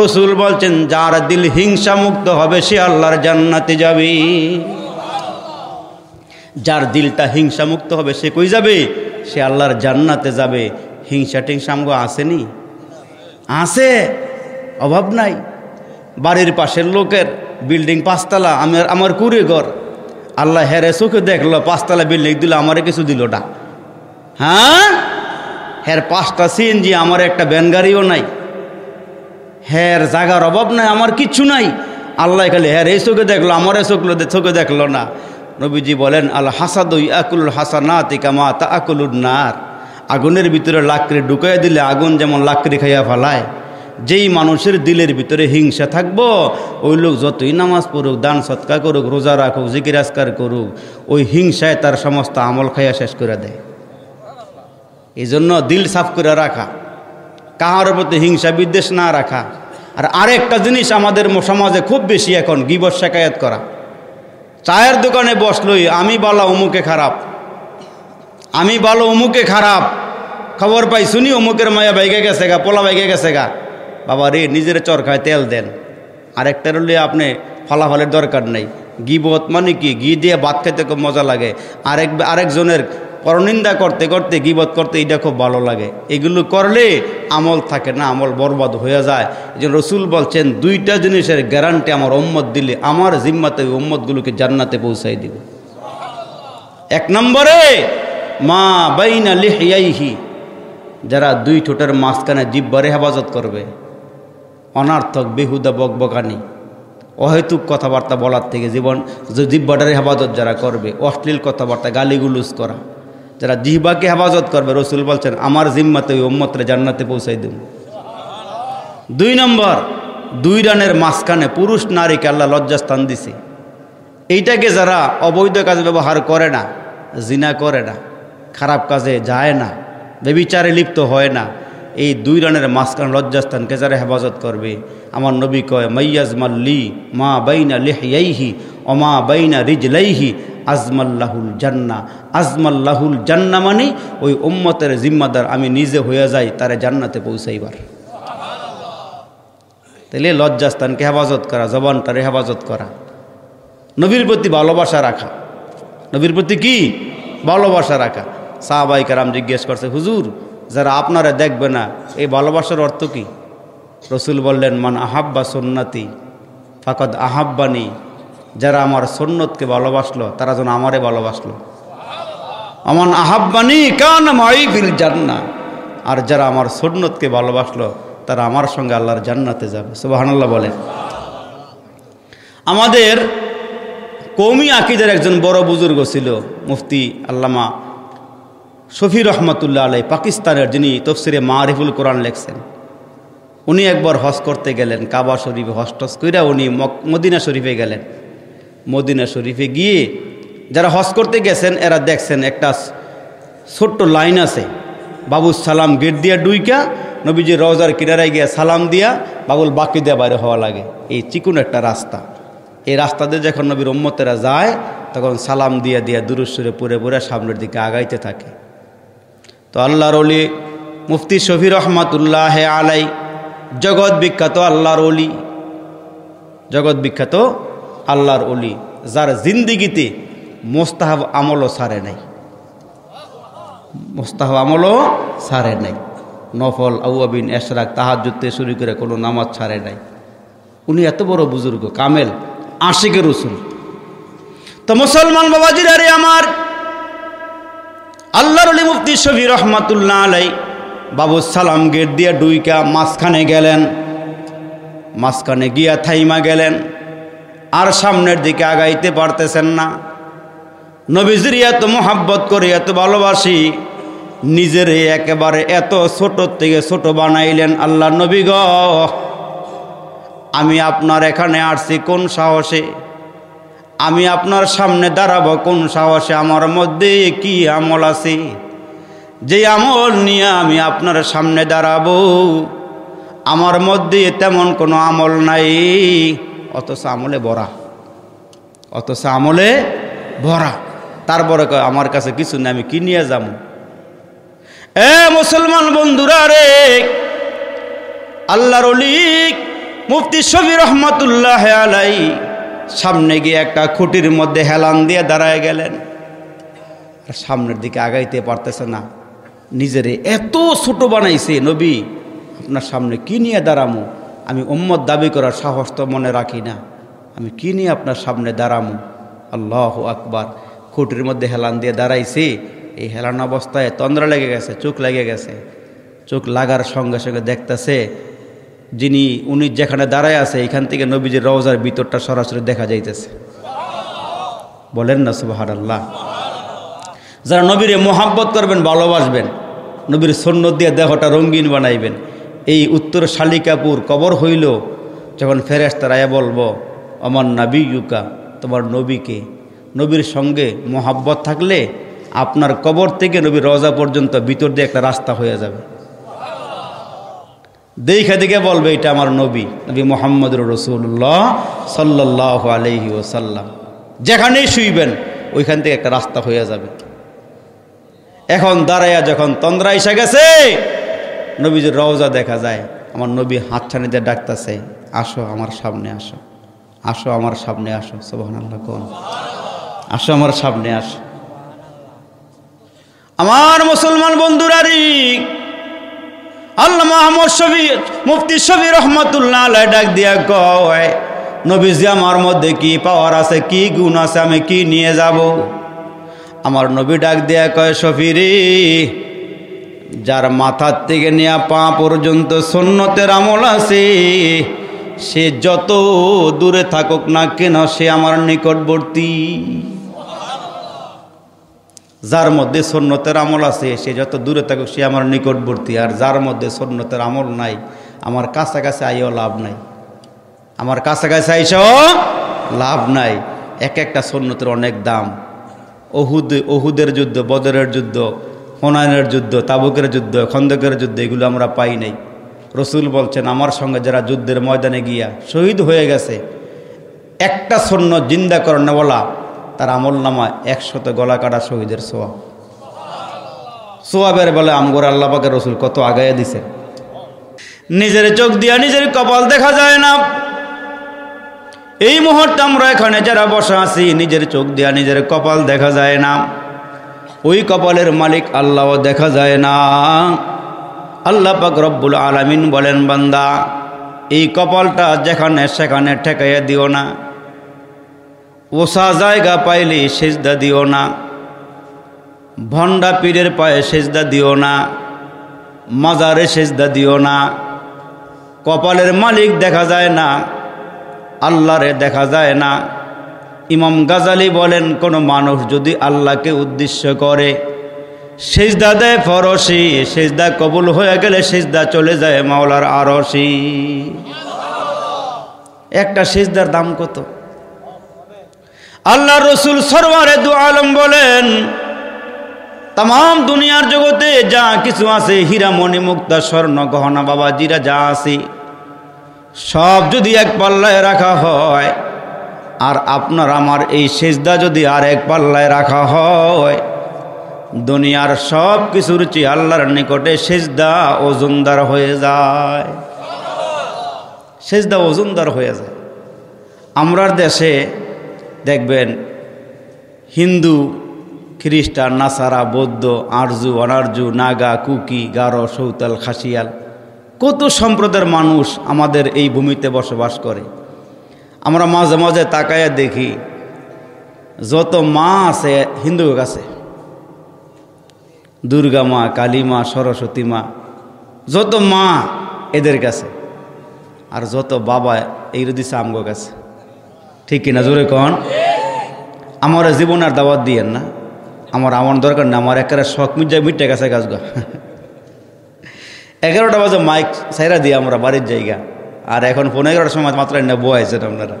রসুল বলছেন যার দিল হিংসা মুক্ত হবে সে আল্লাহর জান্নাতে যাবে যার দিলটা হিংসা মুক্ত হবে সে কই যাবে সে আল্লাহর জান্নাতে যাবে হিংসা টিংসা আমগো আসেনি আসে অভাব নাই বাড়ির পাশের লোকের বিল্ডিং পাঁচতলা আমার আমার কুড়ে ঘর আল্লাহ হেরে হ্যাঁ চোখে দেখলো পাঁচতলা বিল্ডিং দিল আমারে কিছু দিল ওটা হ্যাঁ হের হ্যাঁ, পাঁচটা সিএনজি আমার একটা ব্যান গাড়িও নাই হের হ্যাঁ, জাগার অভাব নাই আমার কিচ্ছু নাই আল্লাহ খালি হের এই চোখে দেখলো আমার এই চোখ চোখে দেখলো না নবীজি বলেন আল হাসাদুই আকুল হাসানা তিকামা তা আকুলুর নার আগুনের ভিতরে লাকড়ি ঢুকাই দিলে আগুন যেমন লাকড়ি খাইয়া ফেলায় যেই মানুষের দিলের ভিতরে হিংসা থাকবো ওই লোক যতই নামাজ পড়ুক দান সৎকার করুক রোজা রাখুক জিকির করুক ওই হিংসায় তার সমস্ত আমল খাইয়া শেষ করে দেয় এই জন্য দিল সাফ করে রাখা কাহার প্রতি হিংসা বিদ্বেষ না রাখা আর আরেকটা জিনিস আমাদের সমাজে খুব বেশি এখন গিবর শেকায়ত করা চায়ের দোকানে বসলই আমি বলা অমুকে খারাপ আমি বলো অমুকে খারাপ খবর পাই শুনি অমুকের মায়া বাইকে গেছে গা পোলা বাইকে গেছে গা বাবা রে নিজের চরকায় তেল দেন আরেকটা হলে আপনি ফলাফলের দরকার নেই গিবত মানে কি গি দিয়ে ভাত খাইতে খুব মজা লাগে আরেক আরেকজনের পরনিন্দা করতে করতে গিবত করতে এটা খুব ভালো লাগে এগুলো করলে আমল থাকে না আমল বরবাদ হয়ে যায় যে রসুল বলছেন দুইটা জিনিসের গ্যারান্টি আমার ওম্মত দিলে আমার জিম্মাতে ওম্মতগুলোকে জান্নাতে পৌঁছাই দিব এক নম্বরে মা বাইনা লিহিয়াইহি যারা দুই ঠোঁটের মাঝখানে জিব্বারে হেফাজত করবে অনার্থক বেহুদা বকবকানি অহেতুক কথাবার্তা বলার থেকে জীবন জিব্বাটারে হেফাজত যারা করবে অশ্লীল কথাবার্তা গালিগুলুস করা যারা জিহ্বাকে হেফাজত করবে রসুল বলছেন আমার জিম্মাতে ওই ওম্মতরে জান্নাতে পৌঁছাই দেব দুই নম্বর দুই রানের মাঝখানে পুরুষ নারীকে আল্লাহ লজ্জাস্থান দিছে এইটাকে যারা অবৈধ কাজে ব্যবহার করে না জিনা করে না খারাপ কাজে যায় না বেবিচারে লিপ্ত হয় না এই দুই রানের মাঝখান লজ্জাস্থান কেজারে হেফাজত করবে আমার নবী কয় মাইয়াজ মাল্লি মা বাইনা লেহিয়াইহি অমা বাইনা রিজলাইহি আজমাল্লাহুল জান্না আজমাল্লাহুল জান্না মানে ওই উম্মতের জিম্মাদার আমি নিজে হয়ে যাই তারে জান্নাতে পৌঁছাইবার তাহলে লজ্জাস্থানকে হেফাজত করা জবানটারে হেফাজত করা নবীর প্রতি ভালোবাসা রাখা নবীর প্রতি কি ভালোবাসা রাখা সাহাবাইকার আম জিজ্ঞেস করছে হুজুর যারা আপনারা দেখবে না এই ভালোবাসার অর্থ কি রসুল বললেন মান আহাব্বা সুন্নাতি ফাকদ আহাব্বানি যারা আমার সন্ন্যতকে ভালোবাসলো তারা যেন আমারে ভালোবাসলো আমার আহাব্বানি কান মাই ফিল জান্না আর যারা আমার সন্ন্যতকে ভালোবাসলো তারা আমার সঙ্গে আল্লাহর জান্নাতে যাবে সুবাহান্লাহ বলেন আমাদের কৌমি আকিদের একজন বড় বুজুর্গ ছিল মুফতি আল্লামা শফি রহমতুল্লাহ আলাই পাকিস্তানের যিনি তফসিরে মারিফুল কোরআন লেখছেন উনি একবার হজ করতে গেলেন কাবা শরীফে হজ টস কইরা উনি মদিনা শরীফে গেলেন মদিনা শরীফে গিয়ে যারা হজ করতে গেছেন এরা দেখছেন একটা ছোট্ট লাইন আছে বাবুল সালাম গেট দিয়া ডুইকা নবীজি রওজার কিনারায় গিয়া সালাম দিয়া বাবুল বাকি দেওয়া বাইরে হওয়া লাগে এই চিকুন একটা রাস্তা এই রাস্তাতে যখন নবীর ওম্মতেরা যায় তখন সালাম দিয়া দিয়া দূরস্বরে পুরে পরে সামনের দিকে আগাইতে থাকে তো আল্লাহর অলি মুফতি শফি রহমাতুল্লাহ আলাই জগৎ বিখ্যাত আল্লাহর অলি জগৎ বিখ্যাত আল্লাহর অলি যার জিন্দিগিতে মোস্তাহাব আমলও সারে নাই মোস্তাহাব আমলও সারে নাই নফল আউয়াবিন এশরাক তাহাজুতে শুরু করে কোনো নামাজ ছাড়ে নাই উনি এত বড় বুজুর্গ কামেল আশিকের রসুল তো মুসলমান বাবাজির আরে আমার আল্লাহর আলী মুফতি শফি রহমাতুল্লাহ আলাই বাবু সালাম গেট দিয়ে ডুইকা মাঝখানে গেলেন মাঝখানে গিয়া থাইমা গেলেন আর সামনের দিকে আগাইতে পারতেছেন না নবীজির এত মোহাব্বত করে এত ভালোবাসি নিজের একেবারে এত ছোট থেকে ছোট বানাইলেন আল্লাহ নবী গ আমি আপনার এখানে আসছি কোন সাহসে আমি আপনার সামনে দাঁড়াব কোন সাহসে আমার মধ্যে কি আমল আছে যে আমল নিয়ে আমি আপনার সামনে দাঁড়াব আমার মধ্যে তেমন কোনো আমল নাই অথচ আমলে ভরা অথচ আমলে ভরা তারপরে কয় আমার কাছে কিছু নেই আমি কি নিয়ে যাব এ মুসলমান বন্ধুরা রে আল্লাহর মুফতি শফি রহমতুল্লাহ আলাই সামনে গিয়ে একটা খুঁটির মধ্যে হেলান দিয়ে দাঁড়ায় গেলেন আর সামনের দিকে আগাইতে পারতেছে না নিজেরে এত ছোট বানাইছে নবী আপনার সামনে কী নিয়ে দাঁড়ামো আমি ওম্মত দাবি করার সাহস তো মনে রাখি না আমি কী নিয়ে আপনার সামনে দাঁড়ামো আল্লাহ আকবার খুঁটির মধ্যে হেলান দিয়ে দাঁড়াইছি এই হেলান অবস্থায় তন্দ্রা লেগে গেছে চোখ লেগে গেছে চোখ লাগার সঙ্গে সঙ্গে দেখতেছে যিনি উনি যেখানে দাঁড়ায় আছে এখান থেকে নবীজির রওজার ভিতরটা সরাসরি দেখা যাইতেছে বলেন না সুবাহার আল্লাহ যারা নবীরে মোহাব্বত করবেন ভালোবাসবেন নবীর সৈন্য দিয়ে দেহটা রঙিন বানাইবেন এই উত্তর শালিকাপুর কবর হইল যখন ফেরেস তারায় বলবো আমার নবী ইউকা তোমার নবীকে নবীর সঙ্গে মোহাব্বত থাকলে আপনার কবর থেকে নবীর রজা পর্যন্ত ভিতর দিয়ে একটা রাস্তা হয়ে যাবে দেখা দেখে বলবে এটা আমার নবী নবী মোহাম্মদ রসুল্লাহ সাল্লাহ আলহি ওসাল্লাম যেখানেই শুইবেন ওইখান থেকে একটা রাস্তা হয়ে যাবে এখন দাঁড়াইয়া যখন তন্দ্রা এসে গেছে নবীজির রওজা দেখা যায় আমার নবী দিয়ে ডাকতেছে আসো আমার সামনে আসো আসো আমার সামনে আসো সোহান আল্লাহ কোন আসো আমার সামনে আসো আমার মুসলমান বন্ধুরারি আল্লাহ মোহাম্মদ শফি মুফতি শফি রহমতুল্লাহ আল্লাহ ডাক দিয়া কয় নবীজি আমার মধ্যে কি পাওয়ার আছে কি গুণ আছে আমি কি নিয়ে যাব আমার নবী ডাক দিয়া কয় শফিরি যার মাথার থেকে নেয়া পা পর্যন্ত সন্ন্যতের আমল আছে সে যত দূরে থাকুক না কেন সে আমার নিকটবর্তী যার মধ্যে সন্ন্যতের আমল আছে সে যত দূরে থাকুক সে আমার নিকটবর্তী আর যার মধ্যে সন্ন্যতের আমল নাই আমার কাছাকাছি আইও লাভ নাই আমার কাছাকাছি আইসো লাভ নাই এক একটা সন্ন্যতের অনেক দাম অহুদ অহুদের যুদ্ধ বদরের যুদ্ধ হনায়নের যুদ্ধ তাবুকের যুদ্ধ খন্দকের যুদ্ধ এগুলো আমরা পাই নাই রসুল বলছেন আমার সঙ্গে যারা যুদ্ধের ময়দানে গিয়া শহীদ হয়ে গেছে একটা সৈন্য জিন্দা করেন বলা তার আমল নামা একশত গলা কাটা শহীদের সোয়াব সোয়াবের বলে আমগোর আল্লাপাকে রসুল কত আগাইয়া দিছে নিজের চোখ দিয়া নিজের কপাল দেখা যায় না এই মুহূর্তে আমরা এখানে যারা বসা আছি নিজের চোখ দিয়া নিজের কপাল দেখা যায় না ওই কপালের মালিক আল্লাহ দেখা যায় না আল্লাহ পাক রব্বুল আলামিন বলেন বান্দা এই কপালটা যেখানে সেখানে ঠেকাইয়া দিও না ওসা জায়গা পাইলে সেজদা দিও না ভণ্ডা পীরের পায়ে সেজদা দিও না মাজারে সেজদা দিও না কপালের মালিক দেখা যায় না আল্লাহরে দেখা যায় না ইমাম গাজালি বলেন কোনো মানুষ যদি আল্লাহকে উদ্দেশ্য করে সেজদা দেয় ফরসি সেজদা কবুল হয়ে গেলে সেজদা চলে যায় মাওলার আরসি একটা সেজদার দাম কত আল্লাহ রসুল সরবারে দু আলম বলেন তাম দুনিয়ার জগতে যা কিছু আছে হীরা মণি মুক্তা স্বর্ণ গহনা বাবা জিরা যা আছে সব যদি এক পাল্লায় রাখা হয় আর আপনার আমার এই সেজদা যদি আর এক পাল্লায় রাখা হয় দুনিয়ার সব কিছুর চেয়ে আল্লাহর নিকটে সেজদা ওজনদার হয়ে যায় সেজদা ওজনদার হয়ে যায় আমরার দেশে দেখবেন হিন্দু খ্রিস্টান নাসারা বৌদ্ধ আর্জু অনার্জু নাগা কুকি গারো সৌতাল খাসিয়াল কত সম্প্রদায়ের মানুষ আমাদের এই ভূমিতে বসবাস করে আমরা মাঝে মাঝে তাকায়া দেখি যত মা আছে হিন্দু কাছে দুর্গা মা কালী মা সরস্বতী মা যত মা এদের কাছে আর যত বাবা এই দিছে আমগো কাছে ঠিক কিনা জোরে কন আমার জীবন আর দাওয়াত দিয়েন না আমার আমার দরকার না আমার একেবারে শখ মির্জায় মিটটা গেছে গাছ গা এগারোটা বাজে মাইক সাইরা দিয়ে আমরা বাড়ির জায়গা আর এখন ফোন এগারোটার সময় মাত্র না বয়েছেন আপনারা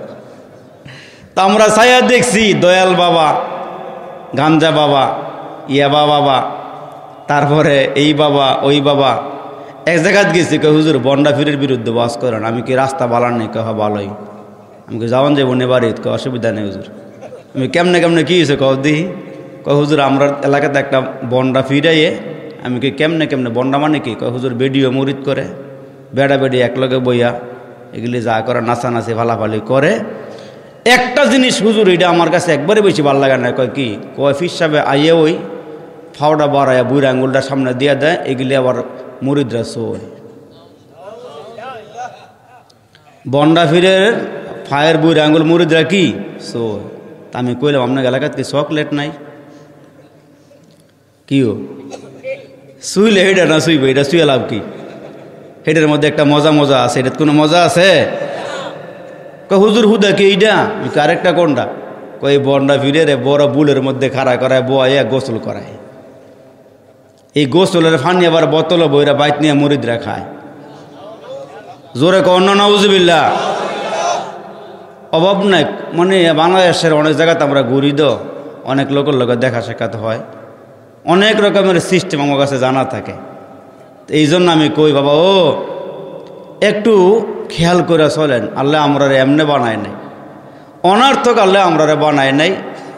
তা আমরা সাইয়া দেখছি দয়াল বাবা গাঞ্জা বাবা ইয়াবা বাবা তারপরে এই বাবা ওই বাবা এক জায়গাত গেছি কে হুজুর বন্ডা ফিরের বিরুদ্ধে বাস করেন আমি কি রাস্তা বালান নেই কহ হ্যাঁ, ভালোই আমি যাওয়ান যাবো নেবারি ক অসুবিধা নেই হুজুর আমি কেমনে কেমনে কী হয়েছে কব দিহি ক হুজুর আমরা এলাকাতে একটা বন্ডা ফিরাইয়ে আমি কি কেমনে কেমনে বন্ডা মানে কি কয় হুজুর বেডিও মরিত করে বেড়া বেড়ি একলগে বইয়া এগুলি যা করে নাচানাচি ভালাফালি করে একটা জিনিস হুজুর এটা আমার কাছে একবারে বেশি ভালো লাগে না কয় কি কয় ফির সাহেবে আইয়ে ওই ফাওডা বাড়ায় বুড়া আঙুলটা সামনে দিয়ে দেয় এগুলি আবার মুরিদরা সোয় বন্ডা ফিরের ফায়ার বুড়ে আঙুল মুরিদরা কি সো আমি কইলাম আপনাকে এলাকাত কি চকলেট নাই কিও শুইলে এটা না শুইব এটা শুয়ে লাভ কি এটার মধ্যে একটা মজা মজা আছে এটা কোনো মজা আছে হুজুর হুদা কি এইটা আরেকটা কোনটা কই বন্ডা ফিরে রে বড় বুলের মধ্যে খাড়া করায় বয় গোসল করায় এই গোসলের ফানি আবার বোতল বইরা বাইত নিয়ে মুরিদরা খায় জোরে কন্যা নজবিল্লা অভাব নাই মানে বাংলাদেশের অনেক জায়গাতে আমরা ঘুরি দ অনেক লোকের লোকের দেখা শেখাতে হয় অনেক রকমের সিস্টেম আমার কাছে জানা থাকে এই জন্য আমি কই বাবা ও একটু খেয়াল করে চলেন আল্লাহ আমরা এমনি বানায় নাই অনার্থক আল্লাহ আমরা বানায় নাই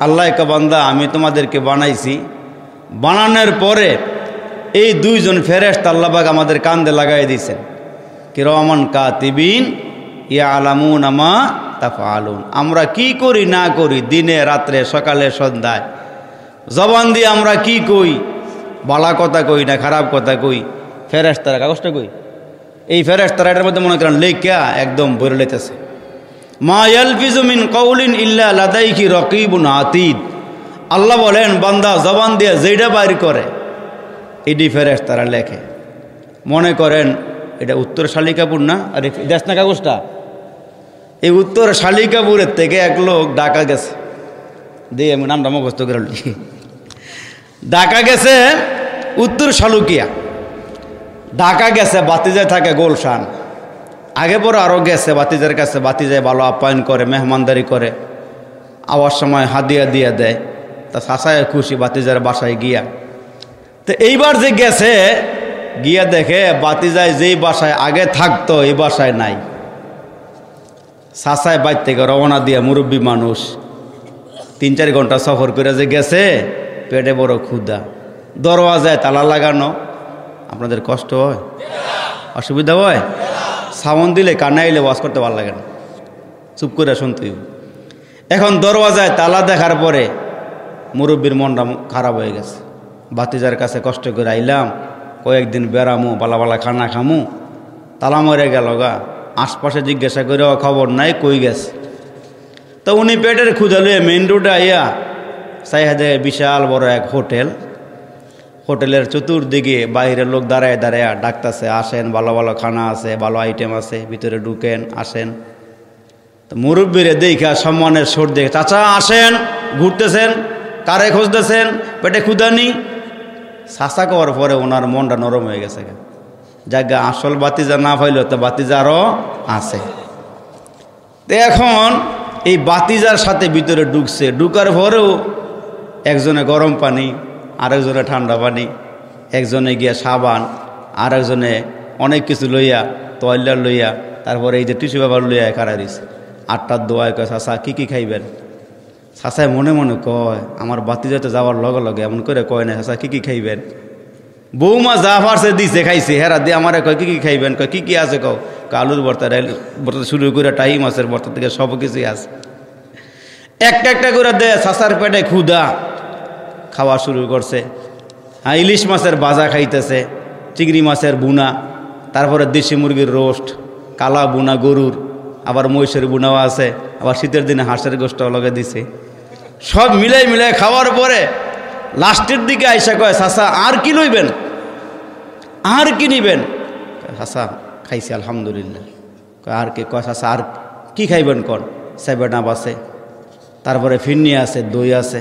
আল্লাহ বান্দা আমি তোমাদেরকে বানাইছি বানানোর পরে এই দুইজন ফেরেস্ত আল্লাহবাগ আমাদের কান্দে লাগাই দিয়েছেন কিরমান কাতিবিন ইয়া আলামুন আমা তাফালুন আমরা কি করি না করি দিনে রাত্রে সকালে সন্ধ্যায় জবান দিয়ে আমরা কি কই বালা কথা কই না খারাপ কথা কই ফেরেস্তারা কাগজটা কই এই ফেরেস্তারা এটার মধ্যে মনে করেন লেখা একদম বলে লেতেছে মা ইয়ালফিজুমিন কৌলিন ইল্লা লাদাইকি রকিবুন আতিদ আল্লাহ বলেন বান্দা জবান দিয়ে যেইটা বাইর করে এটি ফেরেস তারা লেখে মনে করেন এটা উত্তর শালিকাপুর না আর দেশ না কাগজটা এই উত্তর শালিকাপুরের থেকে এক লোক ডাকা গেছে দিয়ে আমি নামটা মুখস্থ করে ডাকা গেছে উত্তর শালুকিয়া ডাকা গেছে বাতিজায় থাকে গোলশান আগে পরে আরও গেছে বাতিজার কাছে বাতিজায় ভালো আপ্যায়ন করে মেহমানদারি করে আওয়ার সময় হাদিয়া দিয়া দেয় তা শাসায় খুশি বাতিজার বাসায় গিয়া তো এইবার যে গেছে গিয়া দেখে বাতিজায় যেই বাসায় আগে থাকতো এই বাসায় নাই সাসায় বাইর থেকে রওনা দিয়া মুরব্বী মানুষ তিন চার ঘন্টা সফর করে যে গেছে পেটে বড় ক্ষুদা দরওয়াজায় তালা লাগানো আপনাদের কষ্ট হয় অসুবিধা হয় সাবন দিলে কান্না এলে ওয়াশ করতে ভালো লাগে না চুপ করে তুই এখন দরওয়াজায় তালা দেখার পরে মুরব্বীর মনটা খারাপ হয়ে গেছে বাতিজার কাছে কষ্ট করে আইলাম কয়েকদিন বেড়ামো বালা বালা খানা খামু তালা মরে গেল গা আশপাশে জিজ্ঞাসা করে খবর নাই কই গেছে তো উনি পেটের লুয়ে মেন রোডে আইয়া সাইহাদে বিশাল বড় এক হোটেল হোটেলের চতুর্দিকে বাইরের লোক দাঁড়ায় দাঁড়ায় ডাকতেছে আসেন ভালো ভালো খানা আছে ভালো আইটেম আছে ভিতরে ঢুকেন আসেন তো মুরব্বীরে দেখা সম্মানের সোর দেখে চাচা আসেন ঘুরতেছেন কারে খুঁজতেছেন পেটে ক্ষুদানি শাসা করার পরে ওনার মনটা নরম হয়ে গেছে যাকে আসল বাতিজা না পাইল তো বাতিজারও আছে তো এখন এই বাতিজার সাথে ভিতরে ডুকছে ডুকার পরেও একজনে গরম পানি আরেকজনে ঠান্ডা পানি একজনে গিয়া সাবান আরেকজনে অনেক কিছু লইয়া তয়লার লইয়া তারপরে এই যে টিসু পেপার লইয়া কারা দিস আটটার দোয়া কয় সাসা কী কী খাইবেন চাষায় মনে মনে কয় আমার বাতিজাতে যাওয়ার লগে লগে এমন করে কয় না সাসা কী কী খাইবেন বৌমা যা ফারছে দিছে খাইছে হেরা দিয়ে আমার কয় কী কী খাইবেন কয় কী কী আছে কও কালুর বর্তা ডাইল বর্তা শুরু করে টাই মাছের বর্তা থেকে সব কিছুই আছে একটা একটা করে দে সাসার পেটে ক্ষুদা খাওয়া শুরু করছে হ্যাঁ ইলিশ মাছের বাজা খাইতেছে চিংড়ি মাছের বুনা তারপরে দেশি মুরগির রোস্ট কালা বুনা গরুর আবার মহিষের বুনাও আছে আবার শীতের দিনে হাঁসের গোষ্ঠ লগে দিছে সব মিলাই মিলাই খাওয়ার পরে লাস্টের দিকে আয়সা কয় সাসা আর কি লইবেন আর কি নিবেন সাসা খাইছে আলহামদুলিল্লাহ আর কি কয় সাসা আর কি খাইবেন কন সেভেন আপ আছে তারপরে ফিরনি আছে দই আছে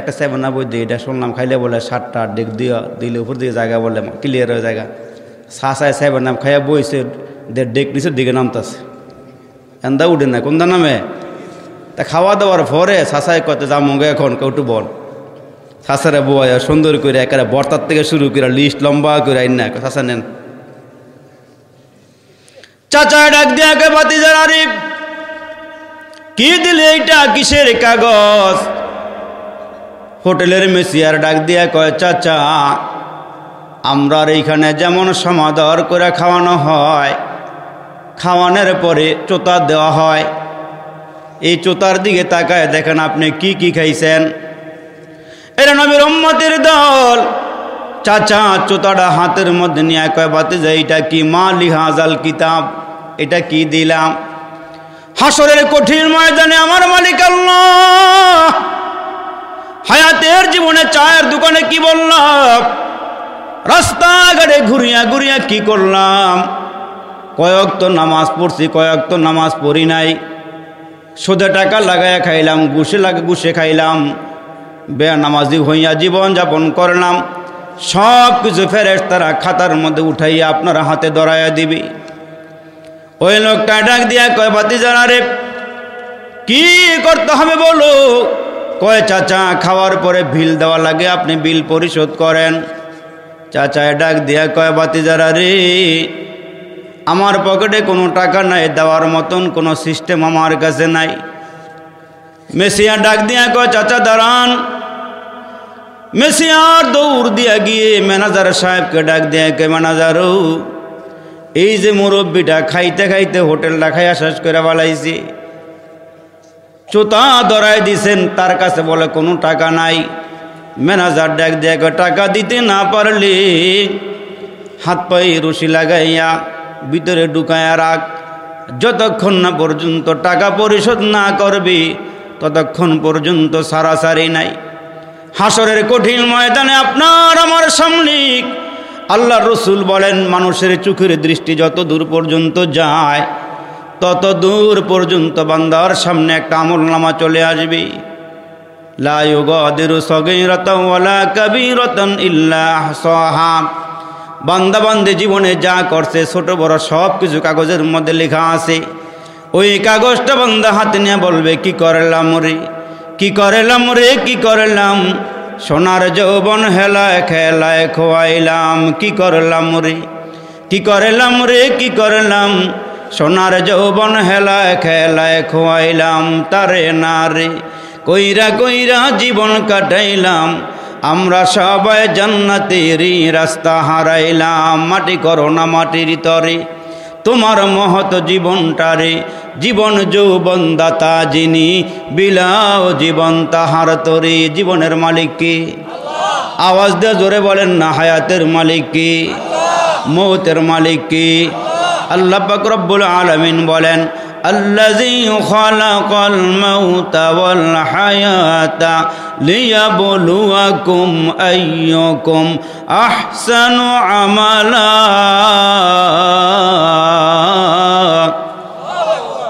একটা সেভেন আপ ওই দিয়ে এটা শুনলাম খাইলে বলে সাতটা ডেক দিয়ে দিলে উপর দিকে জায়গা বলে ক্লিয়ার হয়ে জায়গা সাসায় সেভেন আপ খাইয়া বইছে দেড় ডেক নিচের দিকে নামতাছে এন্দা উঠে না কোনটা নামে তা খাওয়া দাওয়ার পরে সাসায় কত মঙ্গে এখন একটু বল সাসারা বোয়া সুন্দর করে একেবারে বর্তার থেকে শুরু করে লিস্ট লম্বা করে আইন না সাসা নেন চাচা ডাক দিয়ে পাতি বাতিজার আরিফ কি দিলে এইটা কিসের কাগজ হোটেলের মেসিয়ার ডাক দিয়া কয় চাচা আমরা এইখানে যেমন সমাদর করে খাওয়ানো হয় খাওয়ানোর পরে চোতা দেওয়া হয় এই চোতার দিকে তাকায় দেখেন আপনি কি কি খাইছেন এরা নবীর উম্মতের দল চাচা চোতাটা হাতের মধ্যে নিয়ে কয় বাতে যে এটা কি মা লিহাজাল কিতাব এটা কি দিলাম হাসরের কঠিন ময়দানে আমার মালিক আল্লাহ হায়াতের জীবনে চায়ের দোকানে কি বললাম রাস্তাঘাটে ঘুরিয়া ঘুরিয়া কি করলাম কয়েক তো নামাজ পড়ছি কয়েক তো নামাজ পড়ি নাই সোজা টাকা লাগাইয়া খাইলাম গুসে লাগে গুসে খাইলাম বেয়ানামাজি হইয়া জীবন যাপন করলাম সব কিছু ফেরেস তারা খাতার মধ্যে উঠাইয়া আপনার হাতে ধরাইয়া দিবি ওই লোকটা ডাক দিয়া কয় বাতি জানা রে কি করতে হবে বলো কয় চাচা খাওয়ার পরে বিল দেওয়া লাগে আপনি বিল পরিশোধ করেন চাচায় ডাক দিয়া কয় বাতি যারা রে আমার পকেটে কোনো টাকা নাই দেওয়ার মতন কোনো সিস্টেম আমার কাছে নাই মেসিয়া ডাক দিয়া কয় চাচা দাঁড়ান মেসি আর দৌড় দিয়া গিয়ে ম্যানেজার সাহেবকে ডাক দিয়া কে ম্যানেজারও এই যে মুরব্বীটা খাইতে খাইতে হোটেলটা খাইয়া শেষ করে বলাইছি চোতা দরাই দিছেন তার কাছে বলে কোনো টাকা নাই ম্যানেজার ডাক কে টাকা দিতে না পারলে হাত পায়ে রশি লাগাইয়া ভিতরে ঢুকাইয়া রাখ যতক্ষণ না পর্যন্ত টাকা পরিশোধ না করবে ততক্ষণ পর্যন্ত সারাসারি নাই হাসরের কঠিন ময়দানে আপনার আমার সামলিক আল্লাহ রসুল বলেন মানুষের চোখের দৃষ্টি যত দূর পর্যন্ত যায় তত দূর পর্যন্ত বান্দার সামনে একটা আমল নামা চলে আসবে বান্দাবান্দে জীবনে যা করছে ছোট বড় সব কিছু কাগজের মধ্যে লেখা আছে ওই কাগজটা বান্দা হাতে নিয়ে বলবে কি করলাম রে কি করলাম রে কি করলাম সোনার যৌবন হেলায় খেলায় খোয়াইলাম কি করলাম রে কি করলাম রে কি করলাম সোনার যৌবন হেলায় খেলায় খোয়াইলাম তারে না রে কইরা কইরা জীবন কাটাইলাম আমরা সবাই জান্নাতের রাস্তা হারাইলাম মাটি করো না মাটির তরে তোমার মহৎ জীবনটারে জীবন যৌবন দাতা যিনি বিলাও জীবন তাহার তরে জীবনের মালিককে আওয়াজ দিয়ে জোরে বলেন না হায়াতের মালিককে মৌতের মালিককে আল্লাহ রব্বুল আলমিন বলেন الذي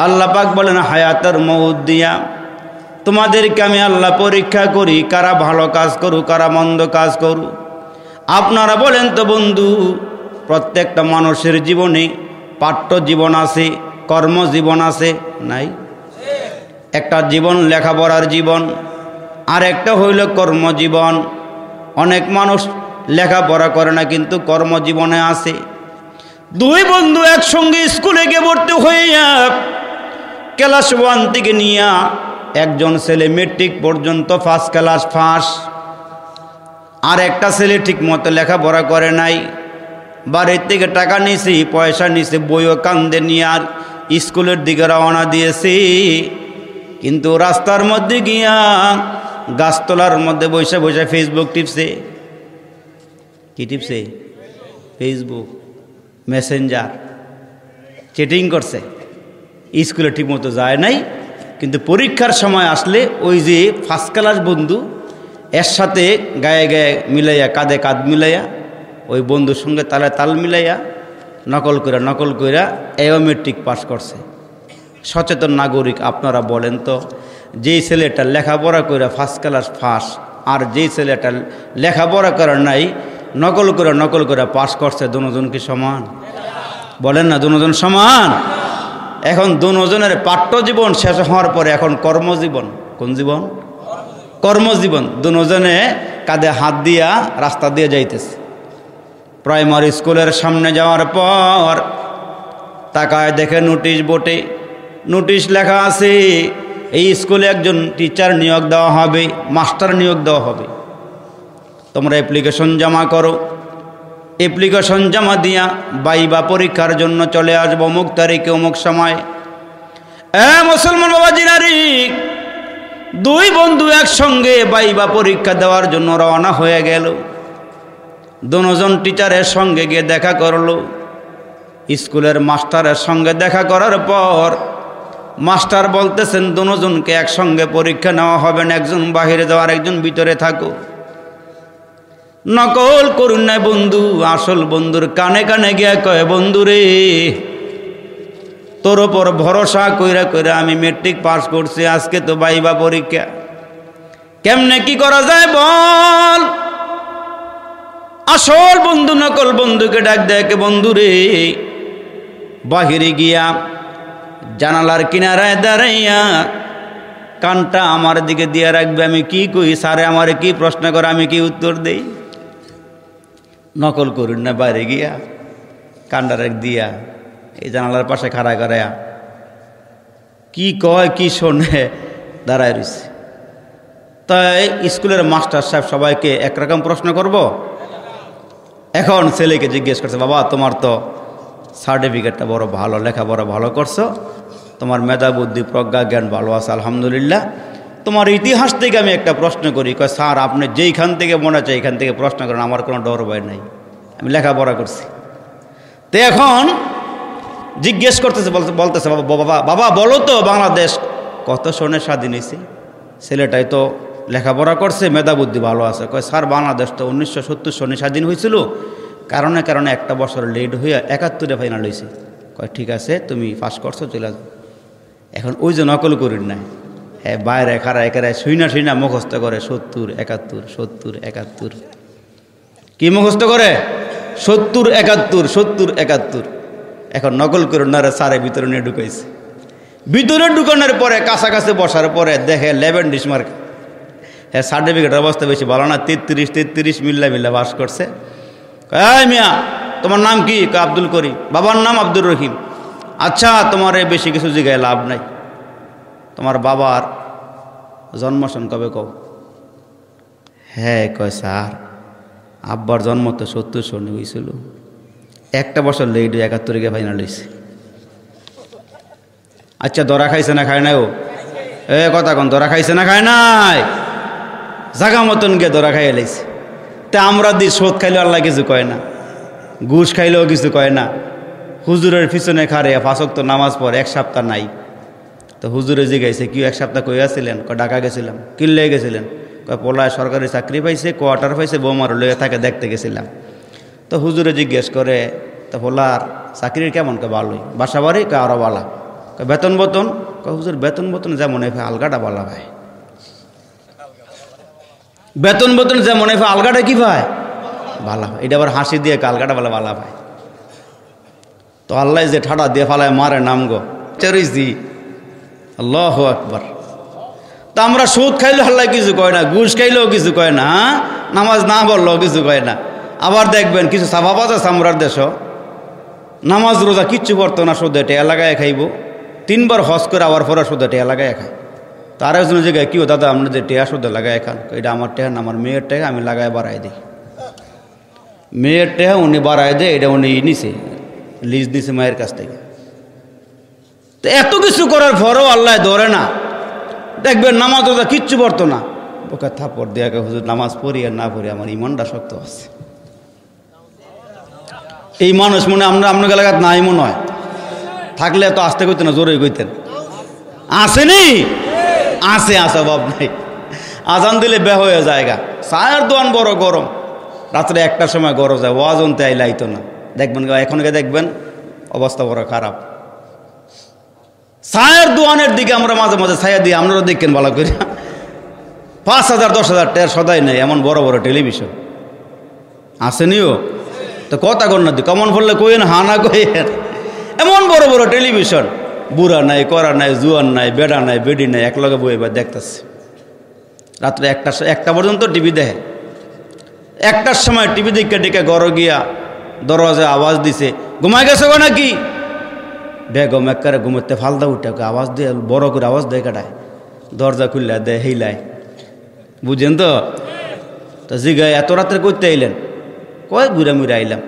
আল্লাহ পাক বলেন হায়াতার মৌদ দিয়া তোমাদেরকে আমি আল্লাহ পরীক্ষা করি কারা ভালো কাজ করু কারা মন্দ কাজ করু আপনারা বলেন তো বন্ধু প্রত্যেকটা মানুষের জীবনে পাঠ্য জীবন আছে কর্মজীবন আছে নাই একটা জীবন লেখাপড়ার জীবন আর একটা হইল কর্মজীবন অনেক মানুষ লেখাপড়া করে না কিন্তু কর্মজীবনে আছে দুই বন্ধু একসঙ্গে স্কুলে গিয়ে ভর্তি হয়ে ক্লাস ওয়ান থেকে নিয়ে একজন ছেলে মেট্রিক পর্যন্ত ফার্স্ট ক্লাস ফার্স্ট আর একটা ছেলে ঠিক মতো লেখাপড়া করে নাই বাড়ির থেকে টাকা নিছি পয়সা নিছি বইও কান্দে নিয়ে আর স্কুলের দিকে রওনা দিয়েছি কিন্তু রাস্তার মধ্যে গিয়া গাছতলার মধ্যে বসে বসে ফেসবুক টিপছে কি টিপছে ফেসবুক মেসেঞ্জার চেটিং করছে স্কুলে ঠিকমতো যায় নাই কিন্তু পরীক্ষার সময় আসলে ওই যে ফার্স্ট ক্লাস বন্ধু এর সাথে গায়ে গায়ে মিলাইয়া কাঁধে কাঁধ মিলাইয়া ওই বন্ধুর সঙ্গে তালে তাল মিলাইয়া নকল কইরা নকল কইরা এও মেট্রিক পাশ করছে সচেতন নাগরিক আপনারা বলেন তো যেই ছেলেটা লেখাপড়া কইরা ফার্স্ট ক্লাস ফার্স্ট আর যেই ছেলেটা লেখাপড়া করার নাই নকল করে নকল করে পাশ করছে দুজন কি সমান বলেন না দুজন সমান এখন দুজনের পাঠ্য জীবন শেষ হওয়ার পরে এখন কর্মজীবন কোন জীবন কর্মজীবন দুজনে কাঁধে হাত দিয়া রাস্তা দিয়ে যাইতেছে প্রাইমারি স্কুলের সামনে যাওয়ার পর তাকায় দেখে নোটিশ বোটে নোটিশ লেখা আছে এই স্কুলে একজন টিচার নিয়োগ দেওয়া হবে মাস্টার নিয়োগ দেওয়া হবে তোমরা অ্যাপ্লিকেশন জমা করো অ্যাপ্লিকেশন জমা দিয়া বা পরীক্ষার জন্য চলে আসবো অমুক তারিখে অমুক সময় এ মুসলমান বাবা জিনারি দুই বন্ধু একসঙ্গে বাই বা পরীক্ষা দেওয়ার জন্য রওনা হয়ে গেল দুজন টিচারের সঙ্গে গিয়ে দেখা করলো স্কুলের মাস্টারের সঙ্গে দেখা করার পর মাস্টার বলতেছেন দুজনকে একসঙ্গে পরীক্ষা নেওয়া হবে না একজন বাহিরে যাওয়ার একজন ভিতরে থাকুক নকল করুন না বন্ধু আসল বন্ধুর কানে কানে গিয়া কয় বন্ধু রে তোর ওপর ভরসা কইরা কইরা আমি মেট্রিক পাস করছি আজকে তো বাইবা পরীক্ষা কেমনে কি করা যায় বল আসল বন্ধু নকল বন্ধুকে ডাক দেয় বন্ধু রে বাহিরে গিয়া জানালার কিনারায় দাঁড়াইয়া কানটা আমার দিকে দিয়ে রাখবে আমি কি কই স্যারে আমার কি প্রশ্ন করে আমি কি উত্তর দেই নকল করুন না বাইরে গিয়া কান্ডারেক দিয়া এই জানালার পাশে খাড়া করায়া কি কয় কি শোনে দাঁড়ায় রয়েছে তাই স্কুলের মাস্টার সাহেব সবাইকে একরকম প্রশ্ন করব এখন ছেলেকে জিজ্ঞেস করছে বাবা তোমার তো সার্টিফিকেটটা বড় ভালো লেখা বড় ভালো করছো তোমার মেধা বুদ্ধি প্রজ্ঞা জ্ঞান ভালো আছে আলহামদুলিল্লাহ তোমার ইতিহাস থেকে আমি একটা প্রশ্ন করি কয় স্যার আপনি যেইখান থেকে মনে চাই এখান থেকে প্রশ্ন করেন আমার কোনো ডর ভয় নাই আমি লেখাপড়া করছি তো এখন জিজ্ঞেস করতেছে বলতেছে বাবা বাবা বাবা বলো তো বাংলাদেশ কত সনে স্বাধীন হয়েছে ছেলেটাই তো লেখাপড়া করছে মেধাবুদ্ধি ভালো আছে কয় স্যার বাংলাদেশ তো উনিশশো সত্তর সনে স্বাধীন হয়েছিল কারণে কারণে একটা বছর লেট হয়ে একাত্তরে ফাইনাল হয়েছে কয় ঠিক আছে তুমি পাস করছো চলে এখন ওই যে নকল করির নাই বাইরে একারা একারায় শুইনা শুইনা মুখস্থ করে সত্তর একাত্তর সত্তর একাত্তর কি মুখস্থ করে সত্তর একাত্তর সত্তর একাত্তর এখন নকল করে নারে সারে বিতরণে ঢুকাইছে ভিতরে ঢুকানোর পরে কাছাকাছি বসার পরে দেখে লেভেন ডিসমার্ক হ্যাঁ সার্টিফিকেটের অবস্থা বেশি ভালো না তেত্রিশ তেত্রিশ মিল্লা মিল্লা বাস করছে এই মিয়া তোমার নাম কি আব্দুল করিম বাবার নাম আব্দুর রহিম আচ্ছা তোমার বেশি কিছু জিগায় লাভ নাই তোমার বাবার জন্মসন কবে কও হ্যাঁ কয় স্যার আব্বার জন্ম তো সত্তর শনি হয়েছিল একটা বছর লেট হয়ে একাত্তরে গিয়ে ফাইনাল হয়েছে আচ্ছা দরা খাইছে না খায় নাই ও এ কথা কন দরা খাইছে না খায় নাই জাগা মতন গিয়ে দরা খাইয়ে লাইছে তা আমরা দি সোদ খাইলেও আল্লাহ কিছু কয় না ঘুষ খাইলেও কিছু কয় না হুজুরের পিছনে খারে ফাঁসক তো নামাজ পড়ে এক সপ্তাহ নাই তো হুজুরে জিগাইছে কি এক সপ্তাহ কই আসছিলেন ক ঢাকা গেছিলাম কিল্লে গেছিলেন ক পোলায় সরকারি চাকরি পাইছে কোয়ার্টার পাইছে বোমার লয়ে থাকে দেখতে গেছিলাম তো হুজুরে জিজ্ঞেস করে তো পোলার চাকরির কেমন কে ভালোই বাসা বাড়ি কে আরও বালা বেতন বতন ক হুজুর বেতন বতন যেমন এফে আলগাটা বলা ভাই বেতন বেতন যেমন এফে আলগাটা কি ভাই ভালা ভাই এটা আবার হাসি দিয়ে আলগাটা বলে ভালা ভাই তো আল্লাহ যে ঠাডা দিয়ে ফালায় মারে নাম গো চরিস দি আল্লাহ আকবার তা আমরা সুদ খাইলেও আল্লাহ কিছু কয় না গুস খাইলেও কিছু কয় না হ্যাঁ? নামাজ না বললেও কিছু কয় না আবার দেখবেন কিছু স্বভাব আছে সামরার দেশ নামাজ রোজা কিচ্ছু করতো না সুদে টে লাগায় খাইব তিনবার হস করে আবার পরে সুদে টে লাগায় খায় তার জন্য জায়গায় কিও দাদা আমরা যে টেয়া সুদে লাগায় খান এটা আমার টেহা না আমার মেয়ের টেহা আমি লাগায় বাড়াই দিই মেয়ের টেহা উনি বাড়াই দেয় এটা উনি নিছে লিজ দিছে মায়ের কাছ থেকে তো এত কিছু করার পরও আল্লাহ ধরে না দেখবেন নামাজ ওটা কিচ্ছু পড়তো না ওকে থাপড় দিয়ে হুজুর নামাজ পড়ি আর না পড়ি আমার ইমানটা শক্ত আছে এই মানুষ মনে আমরা আপনাকে এলাকার নাই মনে হয় থাকলে এত আসতে কইতেন না জোরে কইতেন আসেনি আসে আসে বাপ নাই আজান দিলে বে হয়ে জায়গা সায়ের দোয়ান বড় গরম রাত্রে একটার সময় গরম যায় ওয়াজন তাই লাইতো না দেখবেন এখনকে দেখবেন অবস্থা বড় খারাপ সায়ের দোয়ানের দিকে আমরা মাঝে মাঝে ছায়া দিই আপনারা দেখেন ভালো করে পাঁচ হাজার দশ হাজার টের সদাই নেই এমন বড় বড় টেলিভিশন আসেনিও তো কথা না দি কমন পড়লে কইেন হানা কই এমন বড় বড় টেলিভিশন বুড়া নাই করা নাই জুয়ান নাই বেড়া নাই বেডি নাই একলগে বই এবার দেখতেছে রাত্রে একটা একটা পর্যন্ত টিভি দেখে একটার সময় টিভি দেখে ডেকে গড় গিয়া দরওয়াজে আওয়াজ দিছে ঘুমায় ও নাকি বেগম এককারে ঘুমোতে ফালদা উঠাকে আওয়াজ দিয়ে বড় করে আওয়াজ দেয় কাটায় দরজা খুললা দেয় হেলায় বুঝেন তো তো জিগায় এত রাত্রে করতে আইলেন কয় ঘুরে মুড়ে আইলাম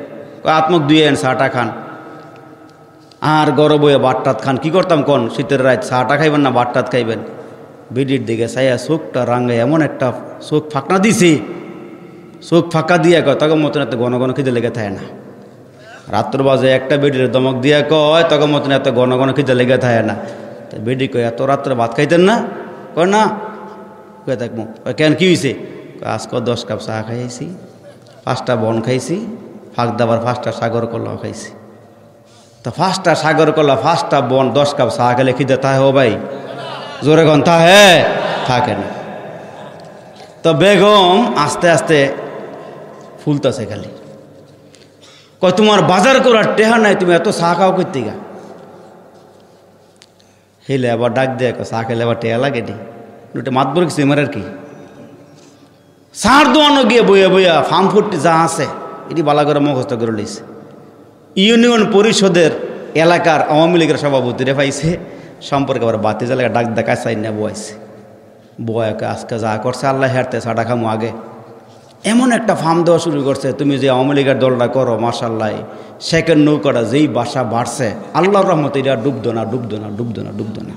কয় আত্মক দুই আন সাহাটা খান আর গর বয়ে বাট্টাত খান কি করতাম কন শীতের রাত সাহাটা খাইবেন না বাট্টাত খাইবেন বিডির দিকে সাইয়া সুখটা রাঙ্গে এমন একটা সুখ ফাঁকনা দিছি সুখ ফাঁকা দিয়ে তাকে মতন এত ঘন ঘন খিদে লেগে থাকে না রাত্র বাজে একটা বিডির দমক দিয়া কয় তখন মতন এত ঘন ঘন খিদে লেগে থাকে না তো বেডি কয় এত রাত্রে ভাত খাইতেন না কয় না কয়ে থাকবো কেন কী হয়েছে আজকে দশ কাপ চা খাইছি পাঁচটা বন খাইছি ফাঁক দাবার ফাঁসটা সাগর কলা খাইছি তো ফাঁসটা সাগর কলা ফাঁসটা বন দশ কাপ চা খেলে খিদে তা হো ভাই জোরে গন তা হে থাকে না তো বেগম আস্তে আস্তে ফুলতেছে খালি কয় তোমার বাজার করার টেহা নাই তুমি এত চা খাও করতে গা হেলে আবার ডাক দেয় চা খেলে আবার টেহা লাগে নি ওটা মাতবর কিছু এমার আর কি সার দোয়ানো গিয়ে বইয়া বইয়া ফার্ম ফুডটি যা আছে এটি বালাগড়ে মুখস্থ করে লইছে ইউনিয়ন পরিষদের এলাকার আওয়ামী লীগের সভাপতিরে পাইছে সম্পর্কে আবার বাতি জালে ডাক দেখা চাই না বয়াইছে বয়াকে আজকে যা করছে আল্লাহ হেরতে সাটা খামো আগে এমন একটা ফার্ম দেওয়া শুরু করছে তুমি যে আওয়ামী লীগের দলটা করো মার্শাল্লাহ নৌ নৌকাটা যেই বাসা বাড়ছে আল্লাহর রহমত এটা ডুবদো না ডুবদো না ডুবদো না ডুবদো না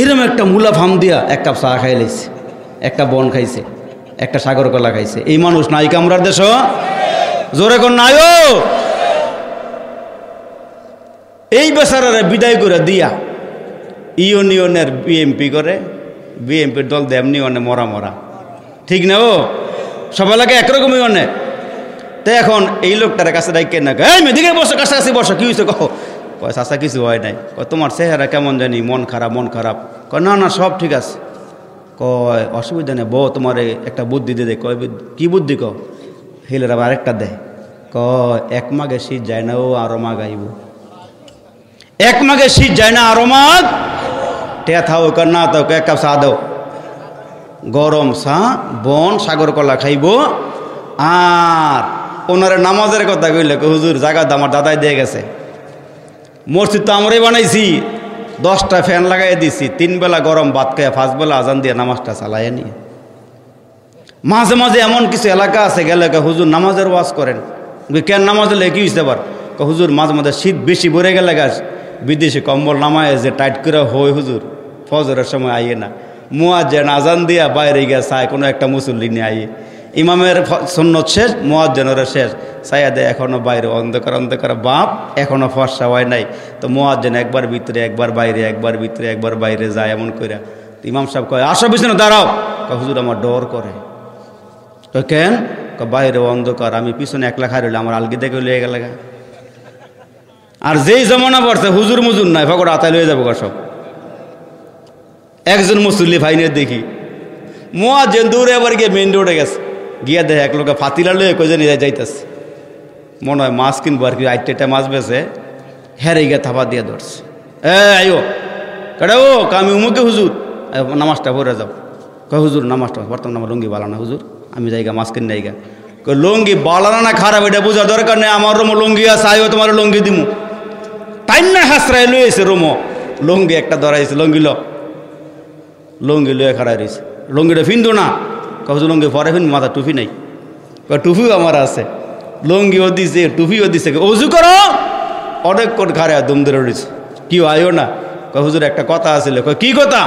এরম একটা মূলা ফার্ম দিয়া এক কাপ চা খাই লাইছে একটা বন খাইছে একটা সাগর কলা খাইছে এই মানুষ নাই কামরার দেশ জোরে নাই ও এই বেচারারে বিদায় করে দিয়া ইউনিয়নের বিএমপি করে বিএমপির দল দেমনি অনেক মরা মরা ঠিক না ও সবাই লাগে একরকমই অনেক তাই এখন এই লোকটার কাছে ডাইকে না এই মেদিকে বসো কাছাকাছি বসো কি হয়েছে কহ কয় চাষা কিছু হয় নাই কয় তোমার চেহারা কেমন জানি মন খারাপ মন খারাপ কয় না না সব ঠিক আছে কয় অসুবিধা নেই বউ তোমার একটা বুদ্ধি দিয়ে দেয় কয় কী বুদ্ধি কো হিলের আবার একটা দেয় কয় এক মাগে শীত যায় না ও আরো মাগ আইব এক মাগে শীত যায় না আরো মাগ টেয়া থাও কর না তো এক কাপ সাদও গরম চা বন সাগর কলা খাইব আর ওনারে নামাজের কথা কইলে হুজুর জায়গা আমার দাদাই দিয়ে গেছে মসজিদ তো আমরাই বানাইছি দশটা ফ্যান লাগাই দিছি তিন বেলা গরম ভাত খেয়ে ফাঁস বেলা আজান দিয়ে নামাজটা চালাই নিয়ে মাঝে মাঝে এমন কিছু এলাকা আছে গেলে হুজুর নামাজের ওয়াজ করেন কেন নামাজ হলে কি হইতে পার হুজুর মাঝে মাঝে শীত বেশি ভরে গেলে গাছ বিদেশি কম্বল নামায় যে টাইট করে হয় হুজুর ফজরের সময় আইয়ে না মুয়াজ্জেন আজান দিয়া বাইরে গিয়া চায় কোনো একটা মুসল্লি নিয়ে আই ইমামের সন্ন্যত শেষ মোয়াজ্জেনরে শেষ সায়াদে এখনও বাইরে অন্ধকার অন্ধকার বাপ এখনও ফর্সা হয় নাই তো মোয়াজ্জেন একবার ভিতরে একবার বাইরে একবার ভিতরে একবার বাইরে যায় এমন কইরা তো ইমাম সাহেব কয় আসো বিষ্ণু দাঁড়াও হুজুর আমার ডর করে তো কেন বাইরে অন্ধকার আমি পিছনে একলা খাই রইলে আমার আলগি দেখে লিয়ে গেলে আর যেই জমানা পড়ছে হুজুর মুজুর নাই ফকর আতায় লয়ে যাবো সব একজন মুসল্লি ভাইনের দেখি মোয়া যে দূরে এবার গিয়ে মেন রোডে গেছে গিয়া দেখে এক লোকে ফাতিলা লয়ে নিয়ে যাইতেছে মনে হয় মাছ কিনবো আর কি এটা মাছ বেছে হেরে গিয়ে থাপা দিয়ে ধরছে এ আইও কেটে ও আমি উমুকে হুজুর নামাজটা ভরে যাব কে হুজুর নামাজটা বর্তমান আমার লুঙ্গি বালানা হুজুর আমি যাইগা মাছ কিনে যাইগা কয় লুঙ্গি বালানা না খারাপ এটা বোঝার দরকার নেই আমার রোমো লুঙ্গি আছে আইও তোমার লুঙ্গি দিমু তাই না হাসরায় লুয়েছে রোমো লুঙ্গি একটা ধরাইছে লুঙ্গি ল লঙ্গি লুয়ে খাড়াই রয়েছে লঙ্গিটা ফিন্দু না কখন লঙ্গি পরে ফিন মাথা টুপি নাই টুপিও আমার আছে ও দিছে টুপিও দিছে অজু করো অনেক অনেকক্ষণ ঘাড়ে দম ধরে রয়েছে কেউ আয়ো না হুজুর একটা কথা আছে কি কথা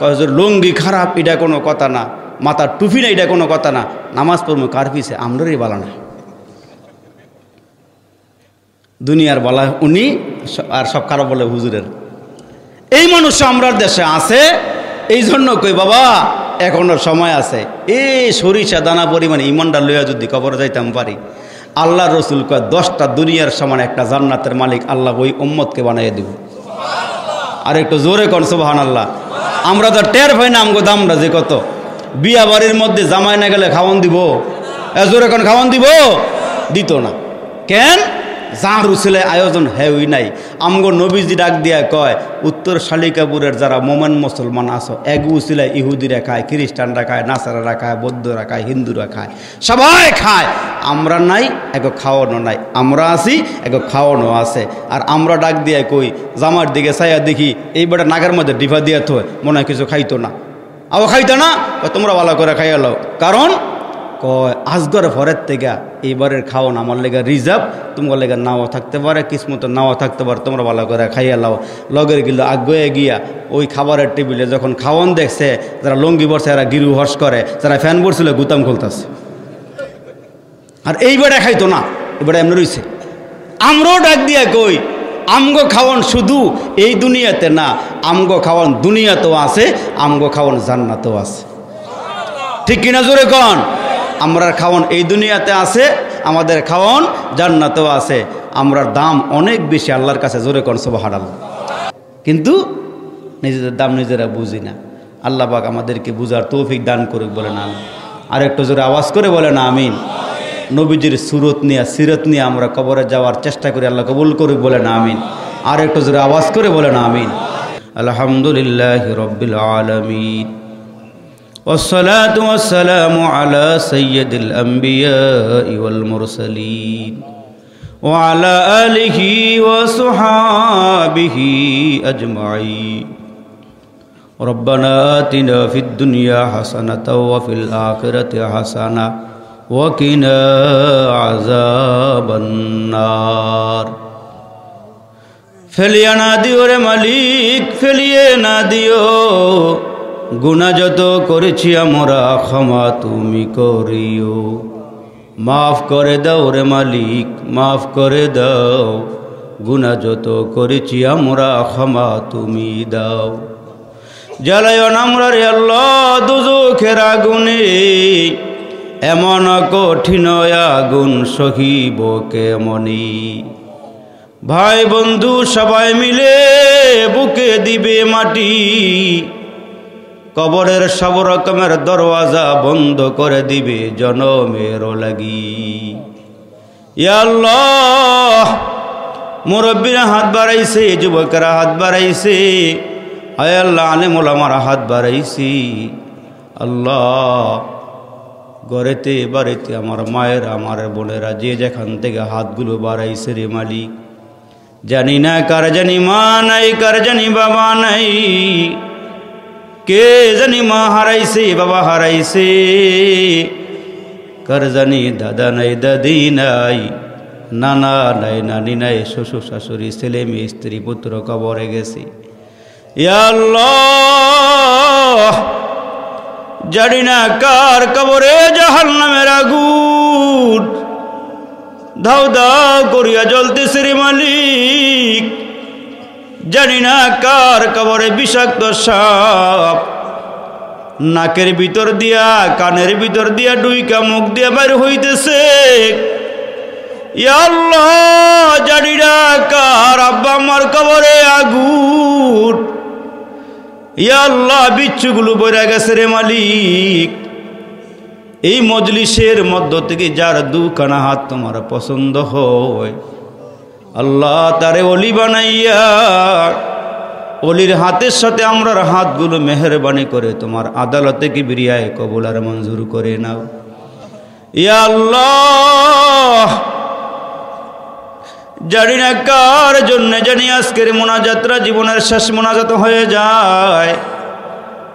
কহজুর লুঙ্গি খারাপ এটা কোনো কথা না মাথার টুফি না এটা কোনো কথা না নামাজ পড়বো কার পিছে আমরারই বলা না দুনিয়ার বলা উনি আর সব খারাপ বলে হুজুরের এই মানুষ আমরার দেশে আছে এই জন্য কই বাবা এখনো সময় আছে এ সরিষা দানা পরিমাণে ইমনটা লইয়া যদি কবর যাইতাম পারি আল্লাহ রসুল কয় দশটা দুনিয়ার সমান একটা জান্নাতের মালিক আল্লাহ ওই উম্মতকে বানাইয়া দেব আর একটু জোরে কন সুবাহান আল্লাহ আমরা তো টের পাই না আমগো দামরা যে কত বিয়া বাড়ির মধ্যে জামাই না গেলে খাওয়ান দিব জোরে কন খাওয়ান দিব দিত না কেন যা রুসেলে আয়োজন হেউই নাই আমগো নবীজি ডাক দিয়া কয় উত্তর শালিকাপুরের যারা মোমেন মুসলমান আসো এক উসিলে ইহুদিরা খায় খ্রিস্টানরা খায় নাসারা খায় বৌদ্ধরা খায় হিন্দুরা খায় সবাই খায় আমরা নাই এক খাওয়ানো নাই আমরা আছি এক খাওয়ানো আছে আর আমরা ডাক দিয়ে কই জামার দিকে সায়া দেখি এই বেটা নাগের মধ্যে ডিভা দিয়ে থয় মনে হয় কিছু খাইতো না আবার খাইতো না তোমরা ভালো করে খাইয়া লো কারণ কয় আজগর ভরের থেকে এইবারের খাওন আমার লেগে রিজার্ভ তোমার লেগে নাও থাকতে পারে কিসমত নাও থাকতে পারে তোমরা ভালো করে খাইয়া লাও লগের গিলো আগুয়ে গিয়া ওই খাবারের টেবিলে যখন খাওয়ান দেখছে যারা লঙ্গি বসে এরা গিরু হস করে যারা ফ্যান পড়ছিল গুতাম খুলতাছে আর এইবারে খাইতো না এবারে এমনি রয়েছে আমরাও ডাক দিয়া কই আমগো খাওয়ান শুধু এই দুনিয়াতে না আমগো খাওয়ান দুনিয়াতেও আছে আমগো খাওয়ান জান্নাতেও আছে ঠিক কিনা জোরে কন আমরার খাওয়ন এই দুনিয়াতে আছে আমাদের খাওয়ন জান্নাতেও আছে আমরার দাম অনেক বেশি আল্লাহর কাছে জোরে সব হারাল কিন্তু নিজেদের দাম নিজেরা বুঝি না আল্লাহ পাক আমাদেরকে বুঝার তৌফিক দান করুক বলে না আর একটু জোরে আওয়াজ করে বলে না আমিন নবীজির সুরত নিয়ে সিরত নিয়ে আমরা কবরে যাওয়ার চেষ্টা করি আল্লাহ কবুল করুক বলে না আমিন আর একটু জোরে আওয়াজ করে বলে না আমিন আলহামদুলিল্লাহ রবিল আলমিন والصلاة والسلام على سيد الأنبياء والمرسلين وعلى آله وصحابه أجمعين ربنا آتنا في الدنيا حسنة وفي الآخرة حسنة وقنا عذاب النار ফেলিয়া না مليك রে মালিক গুণা যত করেছি আমরা ক্ষমা তুমি করিও মাফ করে দাও রে মালিক মাফ করে দাও গুণা যত করেছি আমরা ক্ষমা তুমি দাও জ্বালায় আমরা রে আল্লাহ দুজুখের আগুনে এমন কঠিন আগুন সহিব কেমনি ভাই বন্ধু সবাই মিলে বুকে দিবে মাটি কবরের সব রকমের দরওয়াজা বন্ধ করে দিবে জনমের লাগি মুরব্বীরা হাত বাড়াইছে যুবকেরা হাত বাড়াইছে আয়াল্লাহ মোলা আমার হাত বাড়াইছি আল্লাহ গড়েতে বাড়িতে আমার মায়ের আমার বোনেরা যে যেখান থেকে হাতগুলো বাড়াইছে রে মালিক জানি না কার জানি মা নাই কার জানি বাবা নাই কে জানি মা হারাইছে বাবা হারাইছে কার জানি দাদা নাই দাদি নাই নানা নাই নানি নাই শ্বশুর শাশুড়ি ছেলে মেয়ে স্ত্রী পুত্র কবরে গেছে জানি না কার কবরে জাহাল নামের আগুন ধাও ধাও করিয়া জ্বলতেছে শ্রী মালিক জানি না কার কবরে বিষাক্ত সাপ নাকের ভিতর দিয়া কানের ভিতর দিয়া ডুইকা মুখ দিয়া বাইর হইতেছে আল্লাহ জানি না কার আব্বা আমার কবরে আগুন আল্লাহ বিচ্ছুগুলো বইরা গেছে রে মালিক এই মজলিসের মধ্য থেকে যার দু কানা হাত তোমার পছন্দ হয় আল্লাহ তারে অলি বানাইয়া অলির হাতের সাথে আমরার হাতগুলো মেহরবানি করে তোমার আদালতে কি বিরিয়ায় কবুল আর মঞ্জুর করে নাও ইয়া আল্লাহ জানি না কার জন্য জানি আজকের মোনাজাতরা জীবনের শেষ মোনাজাত হয়ে যায়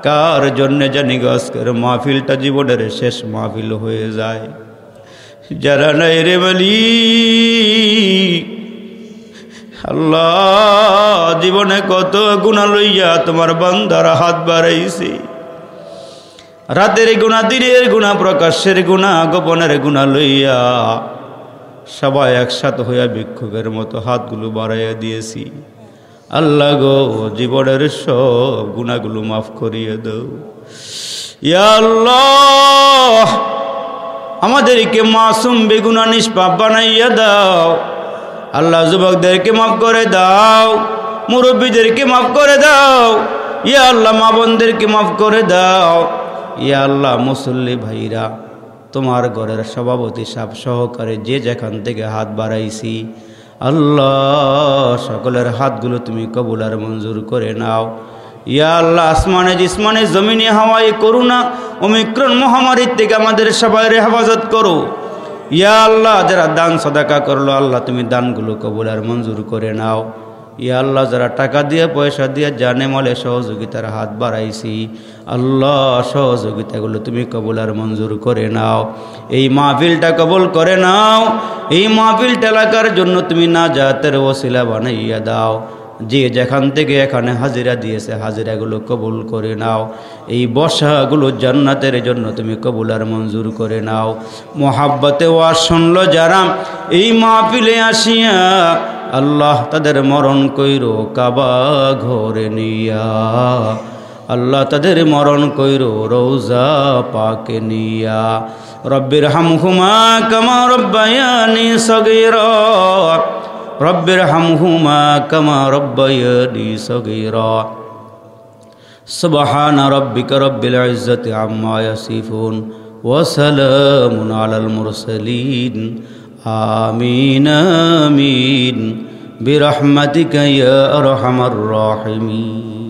কার জন্য জানি আজকের মাহফিলটা জীবনের শেষ মাহফিল হয়ে যায় যারা নাই রে বলি আল্লাহ জীবনে কত গুণা লইয়া তোমার বান্দার হাত বাড়াইছি রাতের গুণা দিনের গুণা প্রকাশের গুণা গোপনের গুণা লইয়া সবাই একসাথে হইয়া ভিক্ষুকের মতো হাতগুলো বাড়াইয়া দিয়েছি আল্লাহ গো জীবনের সব গুণাগুলো মাফ করিয়ে দাও আল্লাহ আমাদেরকে মাসুম বেগুনা নিষ্পাপ বানাইয়া দাও আল্লাহ যুবকদেরকে মাফ করে দাও মুরব্বীদেরকে মাফ করে দাও ইয়া আল্লাহ মা বোনদেরকে মাফ করে দাও ইয়া আল্লাহ মুসল্লি ভাইরা তোমার ঘরের সভাপতি সাপ সহকারে যে যেখান থেকে হাত বাড়াইছি আল্লাহ সকলের হাতগুলো তুমি কবুল আর মঞ্জুর করে নাও ইয়া আল্লাহ আসমানে জিসমানে জমিনে হাওয়াই করুণা ওমিক্রণ মহামারীর থেকে আমাদের সবাই হেফাজত করো ইয়া আল্লাহ যারা দান সদাকা করলো আল্লাহ তুমি দানগুলো কবুল আর মঞ্জুর করে নাও ইয়া আল্লাহ যারা টাকা দিয়ে পয়সা দিয়ে জানে মলে সহযোগিতার হাত বাড়াইছি আল্লাহ সহযোগিতাগুলো তুমি কবুল আর মঞ্জুর করে নাও এই মাহফিলটা কবুল করে নাও এই মাহফিলটা এলাকার জন্য তুমি না জাতের ওসিলা বানাইয়া দাও যে যেখান থেকে এখানে হাজিরা দিয়েছে হাজিরাগুলো কবুল করে নাও এই বর্ষাগুলো জান্নাতের জন্য তুমি কবুল আর মঞ্জুর করে নাও মোহাব্বতে ওয়া শুনল যারা এই মাহফিলে আসিয়া আল্লাহ তাদের মরণ কইরো কাবা ঘরে নিয়া আল্লাহ তাদের মরণ কইরো রৌজা পাকে নিয়া রব্বির হামহুমা কামা রব্বায়ানি সগের رب ارحمهما كما ربياني صغيرا سبحان ربك رب العزة عما يصفون وسلام على المرسلين آمين آمين برحمتك يا أرحم الراحمين